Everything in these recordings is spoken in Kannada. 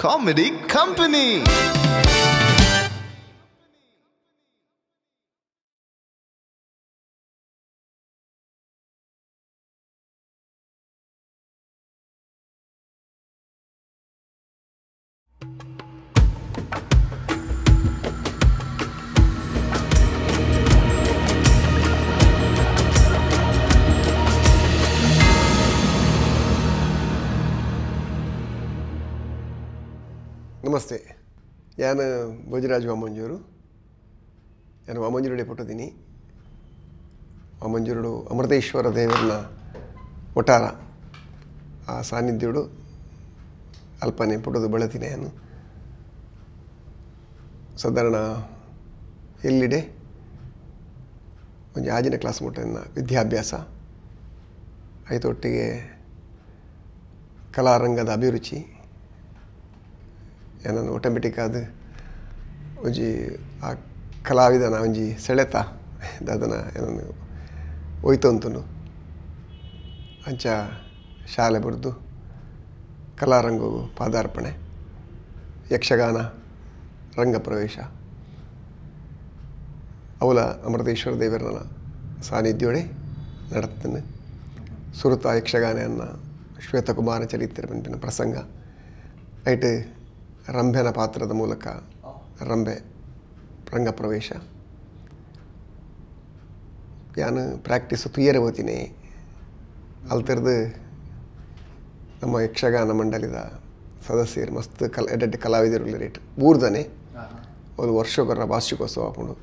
Comedy Company. ನಮಸ್ತೆ ನಾನು ಭೋಜರಾಜ್ ವಾಮಂಜೂರು ನಾನು ವಾಮಂಜೂರುಡೆ ಪುಟ್ಟಿದ್ದೀನಿ ವಾಮಂಜೂರುಡು ಅಮೃತೇಶ್ವರ ದೇವರನ್ನ ಒಟ್ಟಾರ ಆ ಸಾನ್ನಿಧ್ಯುಡು ಅಲ್ಪನೆ ಪುಟದು ಬೆಳತೀನಿ ನಾನು ಸಾಧಾರಣ ಎಲ್ಲಿಡೆ ಒಂದು ಆಜಿನ ಕ್ಲಾಸ್ ಮುಟ್ಟನ್ನು ವಿದ್ಯಾಭ್ಯಾಸ ಐತೊಟ್ಟಿಗೆ ಕಲಾರಂಗದ ಅಭಿರುಚಿ ಏನನ್ನು ಆಟೋಮೆಟಿಕ್ ಆದ ಒಂಜಿ ಆ ಕಲಾವಿದನ ಒಂಜಿ ಸೆಳೆತ ದಾದನ ಏನನ್ನು ಅಂತನು ಅಂಚ ಶಾಲೆ ಬರೆದು ಕಲಾರಂಗು ಪಾದಾರ್ಪಣೆ ಯಕ್ಷಗಾನ ರಂಗಪ್ರವೇಶ ಅವಲ ಅಮೃತೇಶ್ವರ ದೇವರನ ಸಾನ್ನಿಧ್ಯೋಡೆ ಯಕ್ಷಗಾನ ಸುರತ ಯಕ್ಷಗಾನೆಯನ್ನು ಶ್ವೇತಕುಮಾರ ಚರಿತ್ರೆ ಬಂದಿನ ಪ್ರಸಂಗ ಐಟ್ ರಂಭೆನ ಪಾತ್ರದ ಮೂಲಕ ರಂಭೆ ರಂಗಪ್ರವೇಶ ഞാൻ പ്രാക്ടീസ് ಅಲ್ಲಿ ತೆರೆದು ನಮ್ಮ ಯಕ್ಷಗಾನ ಮಂಡಲಿದ ಸದಸ್ಯರು ಮಸ್ತ್ ಕಲ ಎಡ್ಡ ಕಲಾವಿದರು ರೇಟ್ ಊರ್ದನೆ ಒಂದು ವರ್ಷಕ್ಕೊರ ವಾರ್ಷಿಕೋತ್ಸವ ಹಾಕೊಂಡು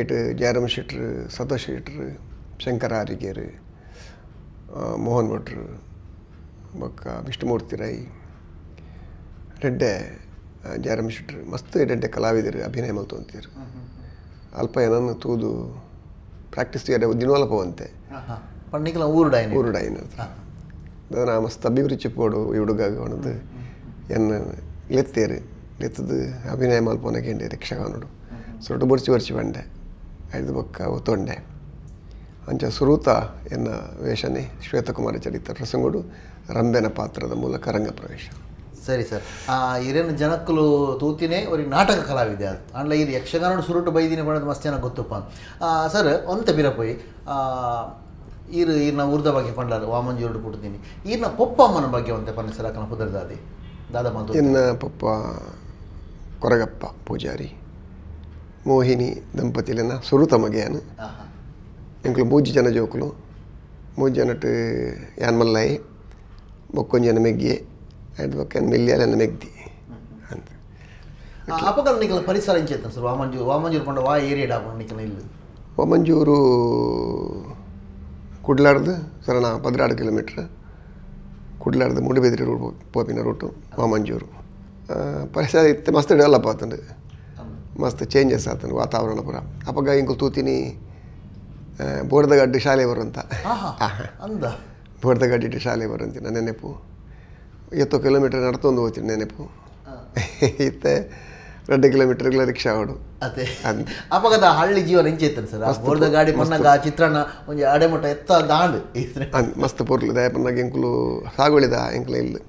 ಐಟ್ ಜಯರಾಮ್ ಶೆಟ್ರು ಸತೋಷ್ ಶೆಟ್ರು ಶಂಕರ ಆರಿಗೇರು ಮೋಹನ್ ಭಟ್ರು ಬೊಕ್ಕ ವಿಷ್ಣುಮೂರ್ತಿ ರೈ ರೆಡ್ಡೆ ಜಯರಾಮ್ ಶೆಟ್ಟರು ಮಸ್ತ್ ರೆಡ್ಡೆ ಕಲಾವಿದರು ಅಭಿನಯ ಮಲ್ತೊಂತಿದ್ರು ಅಲ್ಪ ಏನನ್ನು ತೂದು ಪ್ರಾಕ್ಟೀಸ್ ಯಾರ ದಿನವಲ್ಪವಂತೆ ಪೋವಂತೆ ಪಂಡಿಕಲ ಊರು ಡೈನ್ ಊರು ಅದು ನಾ ಮಸ್ತ್ ಅಭಿರುಚಿ ಪೋಡು ಈ ಹುಡುಗ ಒಣದು ಎನ್ನ ಲೆತ್ತೇರು ಲೆತ್ತದು ಅಭಿನಯ ಮಲ್ಪೋನ ಕೇಂದ್ರ ಯಕ್ಷಗಾನಡು ಸೊಟ್ಟು ಬರ್ಚಿ ಬರ್ಚಿ ಬಂಡೆ ಐದು ಬೊಕ್ಕ ಒತ್ತೊಂಡೆ ಅಂಚ ಸುರೂತ ಎನ್ನ ವೇಷನೆ ಶ್ವೇತಕುಮಾರ ಚರಿತ್ರ ಪ್ರಸಂಗಡು ರಂಬೆನ ಪಾತ್ರದ ಮೂಲಕ ರಂಗ ಪ್ರವೇಶ ಸರಿ ಸರ್ ಆ ಹಿರಿಯನ ಜನಕ್ಕಲು ತೂತಿನೇ ಅವ್ರಿಗೆ ನಾಟಕ ಕಲಾವಿದೆ ಅದು ಅಂಡ್ಲ ಇದು ಯಕ್ಷಗಾನ ಸುರುಟು ಬೈದಿನಿ ಮಸ್ತ್ ಜನ ಗೊತ್ತಪ್ಪ ಸರ್ ಒಂತ ಬಿರಪೋಯಿ ಇರು ಇರ್ನ ಉರ್ದ ಬಗ್ಗೆ ವಾಮನ್ ವಾಮಂಜೂರು ಕೊಡ್ತೀನಿ ಈರ್ನ ಪಪ್ಪ ಅಮ್ಮನ ಬಗ್ಗೆ ಒಂತೆ ಪನ್ನ ಸರ್ ಅಕ್ಕನ ದಾದ ಮಾತು ಇನ್ನ ಪಪ್ಪ ಕೊರಗಪ್ಪ ಪೂಜಾರಿ ಮೋಹಿನಿ ದಂಪತಿಲನ ಸುರುತ ಮಗೆಯನ್ನು ಎಂಕ್ಲು ಮೂಜಿ ಜನ ಜೋಕಲು ಮೂಜಿ ಜನಟ್ಟು ಯಾನ್ಮಲ್ಲಾಯಿ ಮೊಕ್ಕೊಂಜನ ಮೆಗ್ಗಿಯೇ అండ్ ఒక మిలియాలు అన్న మెగ్ది అంతే ಅಪಕಲ್ ನಿಖಲ ಪರಿಸರ ಇಂಚೇತ ಸರ್ ವಾಮಂಜೂರು ವಾಮಂಜೂರು ಪಂಡ ವಾ ಏರಿಯಾ ಡಾಪ ನಿಖಲ ಇಲ್ಲಿ ವಾಮಂಜೂರು ಕುಡ್ಲಾಡ್ದು ಸರ ನಾ ಪದಿನಾರು ಕಿಲೋಮೀಟ್ರ್ ಕುಡ್ಲಾಡ್ದು ಮುಂಡಿಬೇದ್ರಿ ರೋಡ್ ಪೋಪಿನ ರೂಟು ವಾಮಂಜೂರು ಪರಿಸರ ಇತ್ತು ಮಸ್ತ್ ಡೆವಲಪ್ ಆತಂಡು ಮಸ್ತ್ ಚೇಂಜಸ್ ಆತಂಡು ವಾತಾವರಣ ಪೂರ ಅಪಗ ಇಂಕು ತೂತಿನಿ ಬೋರ್ದಗಡ್ಡೆ ಶಾಲೆ ಬರುವಂತ ಬೋರ್ದಗಡ್ಡೆ ಶಾಲೆ ಬರುವಂತಿನ ನೆನಪು ಇವತ್ತು ಕಿಲೋಮೀಟರ್ ನಡೆದು ಹೋಗ್ತೀನಿ ನೆನಪು ಇತ್ತೆ ಕಿಲೋಮೀಟರ್ కిలోమీటర్ల ರಿಕ್ಷಾ అవడం ಅದೇ ಅಪಗದ ಹಳ್ಳಿ ಜೀವನ ಇಂಚೆ ಇತ್ತನ ಸರ್ ಬೋರ್ದ ಗಾಡಿ ಮನ್ನಗ ಚಿತ್ರಾನ್ನ ಒಂದು ಅಡೆಮಟ ಎತ್ತ ದಾಂಡು ಮಸ್ತ್ ಪೊರ್ಲು ದಯಪನ್ನಾಗ ಎಂಕುಲು ಸಾಗುವಳಿದ ಎಂಕ್ಲ ಇಲ್ಲಿ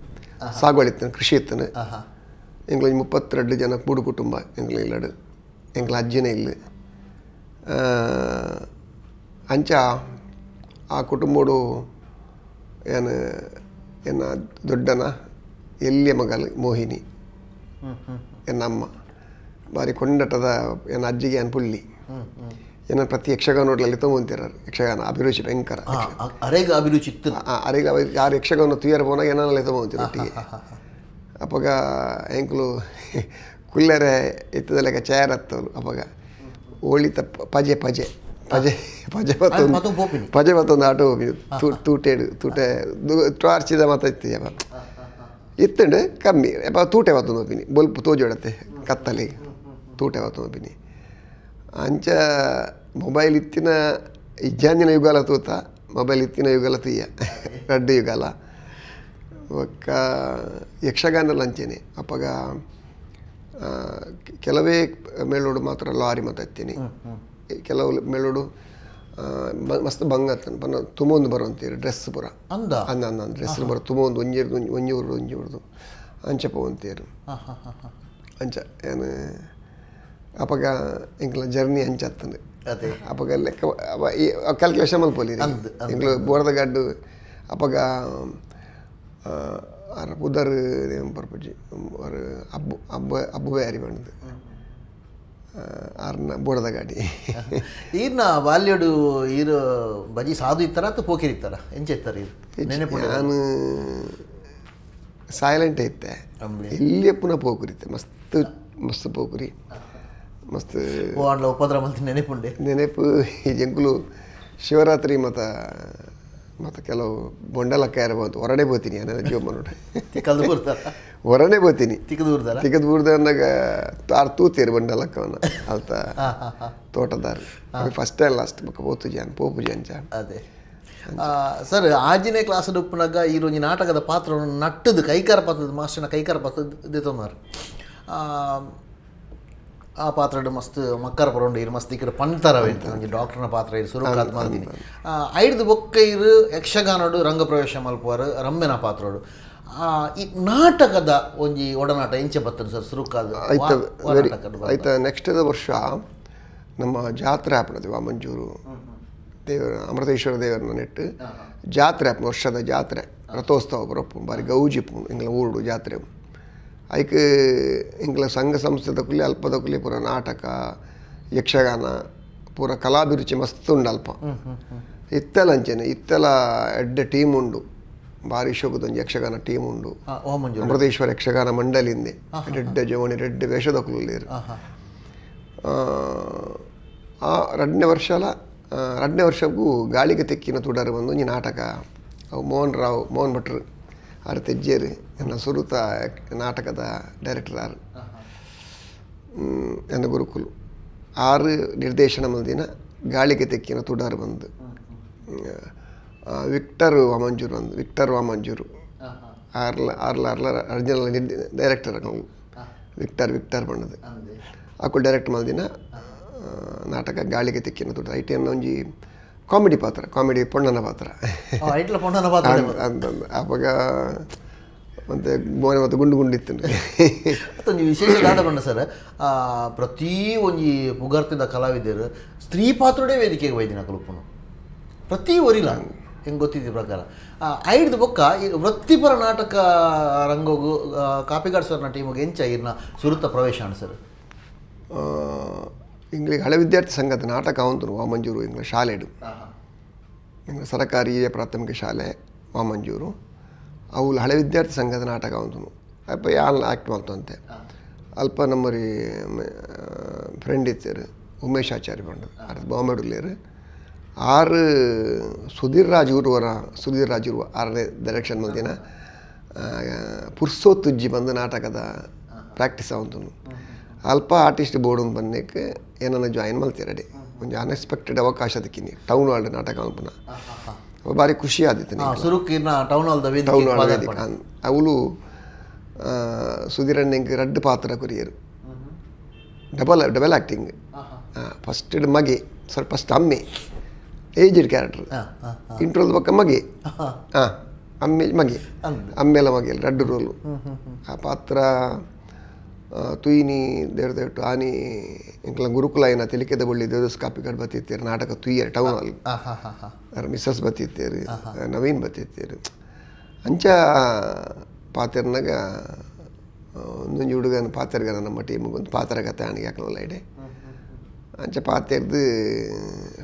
ಸಾಗುವಳಿ ಇತ್ತನ ಕೃಷಿ ಇತ್ತನ ಎಂಕ್ಲ ಮುಪ್ಪತ್ತೆರಡು ಜನ ಕೂಡು ಕುಟುಂಬ ಎಂಕ್ಲ ಇಲ್ಲಡು ಎಂಕ್ಲ ಅಜ್ಜಿನೇ ಇಲ್ಲ ಅಂಚ ಆ ಕುಟುಂಬಡು ಏನು ಎನ್ನ ದೊಡ್ಡನ ಎಲ್ಲಿಯ ಮಗಲ್ ಮೋಹಿನಿ ಎನ್ನ ಅಮ್ಮ ಬಾರಿ ಕೊಂಡಟದ ಎನ್ನ ಅಜ್ಜಿಗೆ ಅನ್ ಪುಲ್ಲಿ ಏನ ಪ್ರತಿ ಯಕ್ಷಗಾನ ನೋಡಲಲ್ಲಿ ತಗೊಂತೀರ ಯಕ್ಷಗಾನ ಅಭಿರುಚಿ ಭಯಂಕರ ಅರೇಗ ಅಭಿರುಚಿ ಇತ್ತು ಅರೇಗ ಯಾರು ಯಕ್ಷಗಾನ ತುಯರ್ ಪೋನ ಏನಲ್ಲಿ ತಗೊಂತೀರ ಒಟ್ಟಿಗೆ ಅಪ್ಪಗ ಎಂಕ್ಲು ಕುಲ್ಲರೆ ಎತ್ತದಲೆಗ ಚೇರ್ ಹತ್ತವ್ರು ಅಪ್ಪಗ ಓಳಿತ ಪಜೆ ಪಜೆ ಪಜೆ ಪಜೆ ಮತ್ತೊಂದು ಪಜೆ ಮತ್ತೊಂದು ಆಟೋ ಹೋಗಿದ್ದು ತೂಟೇಡು ತೂಟೆ ಟಾರ್ಚಿದ ಮಾತ್ರ ಇತ್ತು ಯಾವ ಇತ್ತಂಡೆ ಕಮ್ಮಿ ಯಪ್ಪ ತೂಟೆ ಮತ್ತೊಂದು ಹೋಗಿನಿ ಬೊಲ್ಪ ತೋಜೋಡತ್ತೆ ಕತ್ತಲಿ ತೂಟೆ ಮತ್ತೊಂದು ಹೋಗಿನಿ ಅಂಚ ಮೊಬೈಲ್ ಇತ್ತಿನ ಇಜ್ಜಾಂದಿನ ಯುಗಾಲ ತೂತ ಮೊಬೈಲ್ ಇತ್ತಿನ ಯುಗಾಲ ತೀಯ ರಡ್ಡು ಯುಗಾಲ ಒಕ್ಕ ಯಕ್ಷಗಾನ ಅಂಚೇನೆ ಅಪ್ಪಗ ಕೆಲವೇ ಮೇಳೋಡು ಮಾತ್ರ ಲಾರಿ ಮಾತಾಡ್ತೀನಿ ಕೆಲವು ಮೆಲುಡು ಮಸ್ತ್ ಬಂಗ ಆತನ ಪನ್ನ ತುಮೊಂದು ಬರುವಂತೀರಿ ಡ್ರೆಸ್ ಪುರ ಅಂದ ಅಂದ ಅಂದ ಡ್ರೆಸ್ ಬರ ತುಂಬೊಂದು ಒಂಜಿರ್ದು ಒಂಜಿ ಉರ್ದು ಒಂಜಿ ಉರ್ದು ಅಂಚ ಪೋವಂತೀರು ಅಂಚ ಏನು ಅಪಗ ಇಂಕ್ಲ ಜರ್ನಿ ಅಂಚ ಆತನ ಅಪಗ ಲೆಕ್ಕ ಕ್ಯಾಲ್ಕುಲೇಷನ್ ಮಲ್ಪೋಲಿ ಎಂಕ್ಲ ಬೋರದ ಗಡ್ಡು ಅಪಗ புதர் பரப்பிச்சு ಅಬ್ಬು ಅಬ್ಬು ಅಬ್ಬು அப்புவே ಬಂದು ಆರ್ನ ಬೋಡದ ಗಾಡಿ ಈರ್ನ ಬಾಲ್ಯಡು ಈರು ಬಜಿ ಸಾಧು ಇತ್ತಾರ ಅಥವಾ ಪೋಕಿರ್ ಇತ್ತಾರ ಎಂಚಿತ್ತಾರ ನೆನಪು ನಾನು ಸೈಲೆಂಟ್ ಐತೆ ಇಲ್ಲಿಯ ಪುನಃ ಪೋಕುರಿತ್ತೆ ಮಸ್ತ್ ಮಸ್ತ್ ಪೋಕುರಿ ಮಸ್ತ್ ಉಪದ್ರ ಮಂತ್ ನೆನಪುಂಡೆ ನೆನಪು ಈ ಜಂಕುಲು ಶಿವರಾತ್ರಿ ಮತ ಮತ್ತು ಕೆಲವು ಬೊಂಡಲಕ್ಕ ಯಾರಬಹುದು ಹೊರಡೆ ಬೋತೀನಿ ನನ್ನ ಜೀವಮಾನ ಕಲ್ದು ಹೊರಡೆ ಬೋತೀನಿ ತಿಕ್ಕದೂರ್ದಾರ ತಿಕ್ಕದೂರ್ದ ಅಂದಾಗ ತಾರ್ ತೂತೀರಿ ಬಂಡಲಕ್ಕವನ್ನ ಅಲ್ತ ತೋಟದಾರ ಫಸ್ಟ್ ಆ್ಯಂಡ್ ಲಾಸ್ಟ್ ಬಕ್ಕ ಓತು ಜಾನ್ ಪೋಪು ಜಾನ್ ಜಾನ್ ಅದೇ ಸರ್ ಆಜಿನೇ ಕ್ಲಾಸ್ ಡುಪ್ಪನಾಗ ಈ ಒಂದು ನಾಟಕದ ಪಾತ್ರವನ್ನು ನಟ್ಟದು ಕೈಕಾರ ಪಾತ್ರದ ಮಾಸ್ಟರ್ನ ಕೈಕಾರ ಪಾತ್ರದ ಆ ಆ ಪಾತ್ರಡ್ ಮಸ್ತ್ ಮಕ್ಕರ ಪರೋಂಡು ಇರು ಮಸ್ತ್ ಇಕ್ಕಡ ಪಂತರವೆ ಅಂಚೆ ಡಾಕ್ಟರ್ನ ಪಾತ್ರ ಇರು ಸುರುಕಾತ್ ಮಲ್ದಿನಿ ಐಡ್ದು ಬೊಕ್ಕ ಇರು ಯಕ್ಷಗಾನಡು ಪ್ರವೇಶ ಮಲ್ಪುವರು ರಮ್ಯನ ಪಾತ್ರಡು ಈ ನಾಟಕದ ಒಂಜಿ ಒಡನಾಟ ಇಂಚೆ ಬರ್ತದೆ ಸರ್ ಸುರುಕಾದ ಆಯ್ತ ನೆಕ್ಸ್ಟ್ ವರ್ಷ ನಮ್ಮ ಜಾತ್ರೆ ಆಪಣದು ಮಂಜೂರು ದೇವರ ಅಮೃತೇಶ್ವರ ದೇವರನ್ನ ನೆಟ್ಟು ಜಾತ್ರೆ ಆಪ್ನ ವರ್ಷದ ಜಾತ್ರೆ ರಥೋತ್ಸವ ಬರೋಪ್ಪು ಬಾರಿ ಗೌಜಿಪ್ಪು ಎಂಗ್ಲ ಊರುಡು ಜಾತ್ರೆ ಐಕ್ ಇಂಕ್ಲ ಸಂಘ ಸಂಸ್ಥೆದಕ್ಕುಲಿ ಅಲ್ಪದಕ್ಕಲಿ ಪೂರ ನಾಟಕ ಯಕ್ಷಗಾನ ಪೂರ ಕಲಾಭಿರುಚಿ ಮಸ್ತ್ ಉಂಡು ಅಲ್ಪ ಇತ್ತೆಲ ಅಂಚೆನೆ ಇತ್ತೆಲ ಎಡ್ಡೆ ಟೀಮ್ ಉಂಡು ಭಾರಿ ಶೋಕದೊಂದು ಯಕ್ಷಗಾನ ಟೀಮ್ ಉಂಡು ಅಮೃತೇಶ್ವರ ಯಕ್ಷಗಾನ ಮಂಡಲಿಂದೆ ರೆಡ್ಡೆ ಜೋಣಿ ರೆಡ್ಡೆ ವೇಷದಕ್ಕುಲೇರು ಆ ಎರಡನೇ ವರ್ಷಲ ಎರಡನೇ ವರ್ಷಕ್ಕೂ ಗಾಳಿಗೆ ತೆಕ್ಕಿನ ತುಡರು ಬಂದು ಒಂಜಿ ನಾಟಕ ಮೋಹನ್ ರಾವ್ ಮೋಹನ್ ಭಟ್ರು ಅವ್ರ ತೆಜ್ಜೇರಿ ನನ್ನ ಸುರುತ ನಾಟಕದ ಡೈರೆಕ್ಟರ್ ಆರು ನನ್ನ ಗುರುಕುಲು ಆರು ನಿರ್ದೇಶನ ಮಂದಿನ ಗಾಳಿಗೆ ತೆಕ್ಕಿನ ತುಡಾರು ಬಂದು ವಿಕ್ಟರ್ ವಾಮಂಜೂರು ಬಂದು ವಿಕ್ಟರ್ ವಾಮಂಜೂರು ಆರ್ಲ ಆರ್ಲ ಆರ್ಲ ಅರ್ಜಿನಲ್ ಡೈರೆಕ್ಟರ್ ವಿಕ್ಟರ್ ವಿಕ್ಟರ್ ಬಣ್ಣದು ಆಕು ಡೈರೆಕ್ಟ್ ಮಾಡಿದ ನಾಟಕ ಗಾಳಿಗೆ ತೆಕ್ಕಿನ ತುಡ ಐಟಿ ಒಂಜಿ ಕಾಮಿಡಿ ಪಾತ್ರ ಕಾಮಿಡಿ ಪೊಣ್ಣನ ಪಾತ್ರ ಪೊಂಡನ ಪಾತ್ರ ಅವಾಗ ಮತ್ತೆ ಮೋನೆ ಮತ್ತು ಗುಂಡು ಗುಂಡಿತ್ತು ಮತ್ತು ನೀವು ವಿಶೇಷ ದಾದ ಸರ್ ಪ್ರತಿ ಒಂಜಿ ಪುಗರ್ತಿದ ಕಲಾವಿದರು ಸ್ತ್ರೀ ಪಾತ್ರಡೇ ವೇದಿಕೆಗೆ ವೈದ್ಯನ ಕಲ್ಪನು ಪ್ರತಿ ಒರಿಲ ಹೆಂಗೆ ಗೊತ್ತಿದ್ದ ಪ್ರಕಾರ ಐಡ್ದು ಬೊಕ್ಕ ಈ ವೃತ್ತಿಪರ ನಾಟಕ ರಂಗೋಗು ಕಾಪಿಗಾಡ್ ಸರ್ನ ಟೀಮಿಗೆ ಎಂಚ ಇರ್ನ ಸುರುತ್ತ ಪ್ರವೇಶ ಸರ್ ಇಂಗ್ಲೀಷ್ ಹಳೆ ವಿದ್ಯಾರ್ಥಿ ಸಂಘದ ನಾಟಕ ಅವಂತನು ವಾಮಂಜೂರು ಇಂಗ್ಲೀಷ್ ಶಾಲೆಡು ಇಂಗ್ಲೀಷ್ ಸರಕಾರಿ ಪ್ರಾಥಮಿಕ ಶಾಲೆ ವಾಮಂಜೂರು ಅವು ಹಳೆ ವಿದ್ಯಾರ್ಥಿ ಸಂಘದ ನಾಟಕ ಅವಂತನು ಅಪ್ಪ ಯಾಲ್ ಆ್ಯಕ್ಟ್ ಮಾಡ್ತಂತೆ ಅಲ್ಪ ನಮ್ಮರಿ ಫ್ರೆಂಡ್ ಇತ್ತೇರು ಉಮೇಶ್ ಆಚಾರ್ಯ ಬಂಡ ಅದು ಆರು ಸುಧೀರ್ ರಾಜ್ ಇರುವರ ಸುಧೀರ್ ರಾಜ್ ಇರುವ ಆರನೇ ಡೈರೆಕ್ಷನ್ ಮಂದಿನ ಪುರ್ಸೋತುಜ್ಜಿ ಬಂದು ನಾಟಕದ ಪ್ರಾಕ್ಟೀಸ್ ಆವಂತನು ಅಲ್ಪ ಆರ್ಟಿಸ್ಟ್ ಬೋರ್ಡ್ ಒಂದು ಬಂದಕ್ಕೆ ಏನನ್ನ ಜಾಯಿನ್ ಮಾಡ್ತೀರಡಿ ಒಂದು ಅನ್ಎಕ್ಸ್ಪೆಕ್ಟೆಡ್ ಅವಕಾಶ ಅದಕ್ಕಿನಿ ಟೌನ್ ಹಾಲ್ ನಾಟಕ ಅನ್ಪುನ ಭಾರಿ ಖುಷಿ ಆದಿತ್ತು ಟೌನ್ ಹಾಲ್ ಟೌನ್ ಹಾಲ್ ಅವಳು ಸುಧೀರಣ್ಣಂಗೆ ರೆಡ್ ಪಾತ್ರ ಕೊರಿಯರು ಡಬಲ್ ಡಬಲ್ ಆ್ಯಕ್ಟಿಂಗ್ ಫಸ್ಟ್ ಮಗೆ ಸ್ವಲ್ಪ ಫಸ್ಟ್ ಅಮ್ಮೆ ಏಜ್ಡ್ ಕ್ಯಾರೆಕ್ಟರ್ ಇಂಟ್ರೋಲ್ ಪಕ್ಕ ಮಗೆ ಹಾಂ ಅಮ್ಮೆ ಮಗೆ ಅಮ್ಮೆಲ್ಲ ಮಗೆ ರಡ್ಡು ರೋಲು ಆ ಪಾತ್ರ ತುಯಿನಿ ದೇಡ್ದೇಟು ಆನಿ ಎಂಕ್ಲ ಗುರುಕುಲ ಏನ ತಿಳಿಕೆದ ಬಳ್ಳಿ ದೇವಸ್ ಕಾಪಿಗಡ್ ಬತ್ತಿತ್ತೀರಿ ನಾಟಕ ತುಯ್ಯ ಟೌನ್ ಅಲ್ಲಿ ಮಿಸ್ಸಸ್ ಬತ್ತಿತ್ತೀರಿ ನವೀನ್ ಬತ್ತಿತ್ತೀರಿ ಅಂಚ ಪಾತೆರ್ನಾಗ ಒಂದೊಂದು ಹುಡುಗನ ಪಾತ್ರಗನ ನಮ್ಮ ಟೀಮಿಗೆ ಒಂದು ಪಾತ್ರ ಕತೆ ಅಣಿಗೆ ಹಾಕಲಲ್ಲ ಇಡೆ ಅಂಚ ಪಾತೆರ್ದು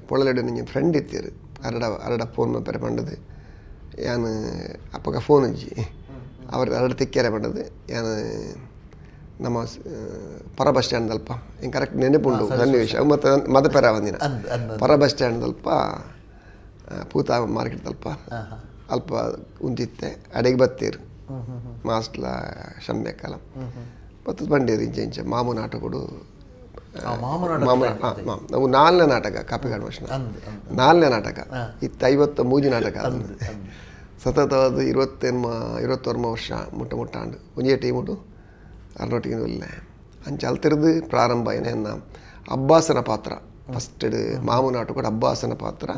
ಪೊಳಲಡೆ ನಿನ್ನ ಫ್ರೆಂಡ್ ಇತ್ತೀರಿ ಅರಡ ಅರಡ ಫೋನ್ ಪೆರೆ ಪಂಡದು ಯಾನು ಅಪ್ಪಗ ಫೋನ್ ಹಂಚಿ ಅವ್ರ ಅರಡ ತಿಕ್ಕೇರೆ ಪಂಡದು ಯಾನು ನಮ್ಮ ಪರ ಬಸ್ ಸ್ಟ್ಯಾಂಡ್ ಅಲ್ಪ ಹಿಂಗೆ ಕರೆಕ್ಟ್ ನೆನಪುಂಡು ಸನ್ನಿವೇಶ ಮತ್ತು ಮದ ಪೆರ ಒಂದಿನ ಪರ ಬಸ್ ಸ್ಟ್ಯಾಂಡ್ ಅಲ್ಪ ಪೂತ ಮಾರ್ಕೆಟ್ ಅಲ್ಪ ಅಲ್ಪ ಉಂತಿತ್ತೆ ಅಡಿಗೆ ಬತ್ತೀರು ಮಾಸ್ಟ್ಲ ಶಮ್ಯಕಲ ಮತ್ತು ಬಂಡೀರು ಇಂಚೆ ಇಂಚೆ ಮಾಮೂನ ನಾಟಕಗಳು ನಾವು ನಾಲ್ನೇ ನಾಟಕ ಕಾಪಿಗಾಡು ವರ್ಷ ನಾಲ್ನೇ ನಾಟಕ ಇತ್ತು ಐವತ್ತ ಮೂಜಿ ನಾಟಕ ಸತತವಾದ ಇವತ್ತೇನು ಇರುವತ್ತೊರ್ಮ ವರ್ಷ ಮುಟ್ಟ ಮುಟ್ಟಾಂಡು ಒಂಜೇ ಟೀಮ್ ಉಂಟು ಅಲ್ಲೊಟ್ಟಿಗಿಲ್ಲ ಅಂಚೆ ಅಲ್ತಿರದು ಪ್ರಾರಂಭ ಏನೇನ ಅಬ್ಬಾಸನ ಪಾತ್ರ ಫಸ್ಟ್ ಮಾಮೂನಾಟು ಕೂಡ ಅಬ್ಬಾಸನ ಪಾತ್ರ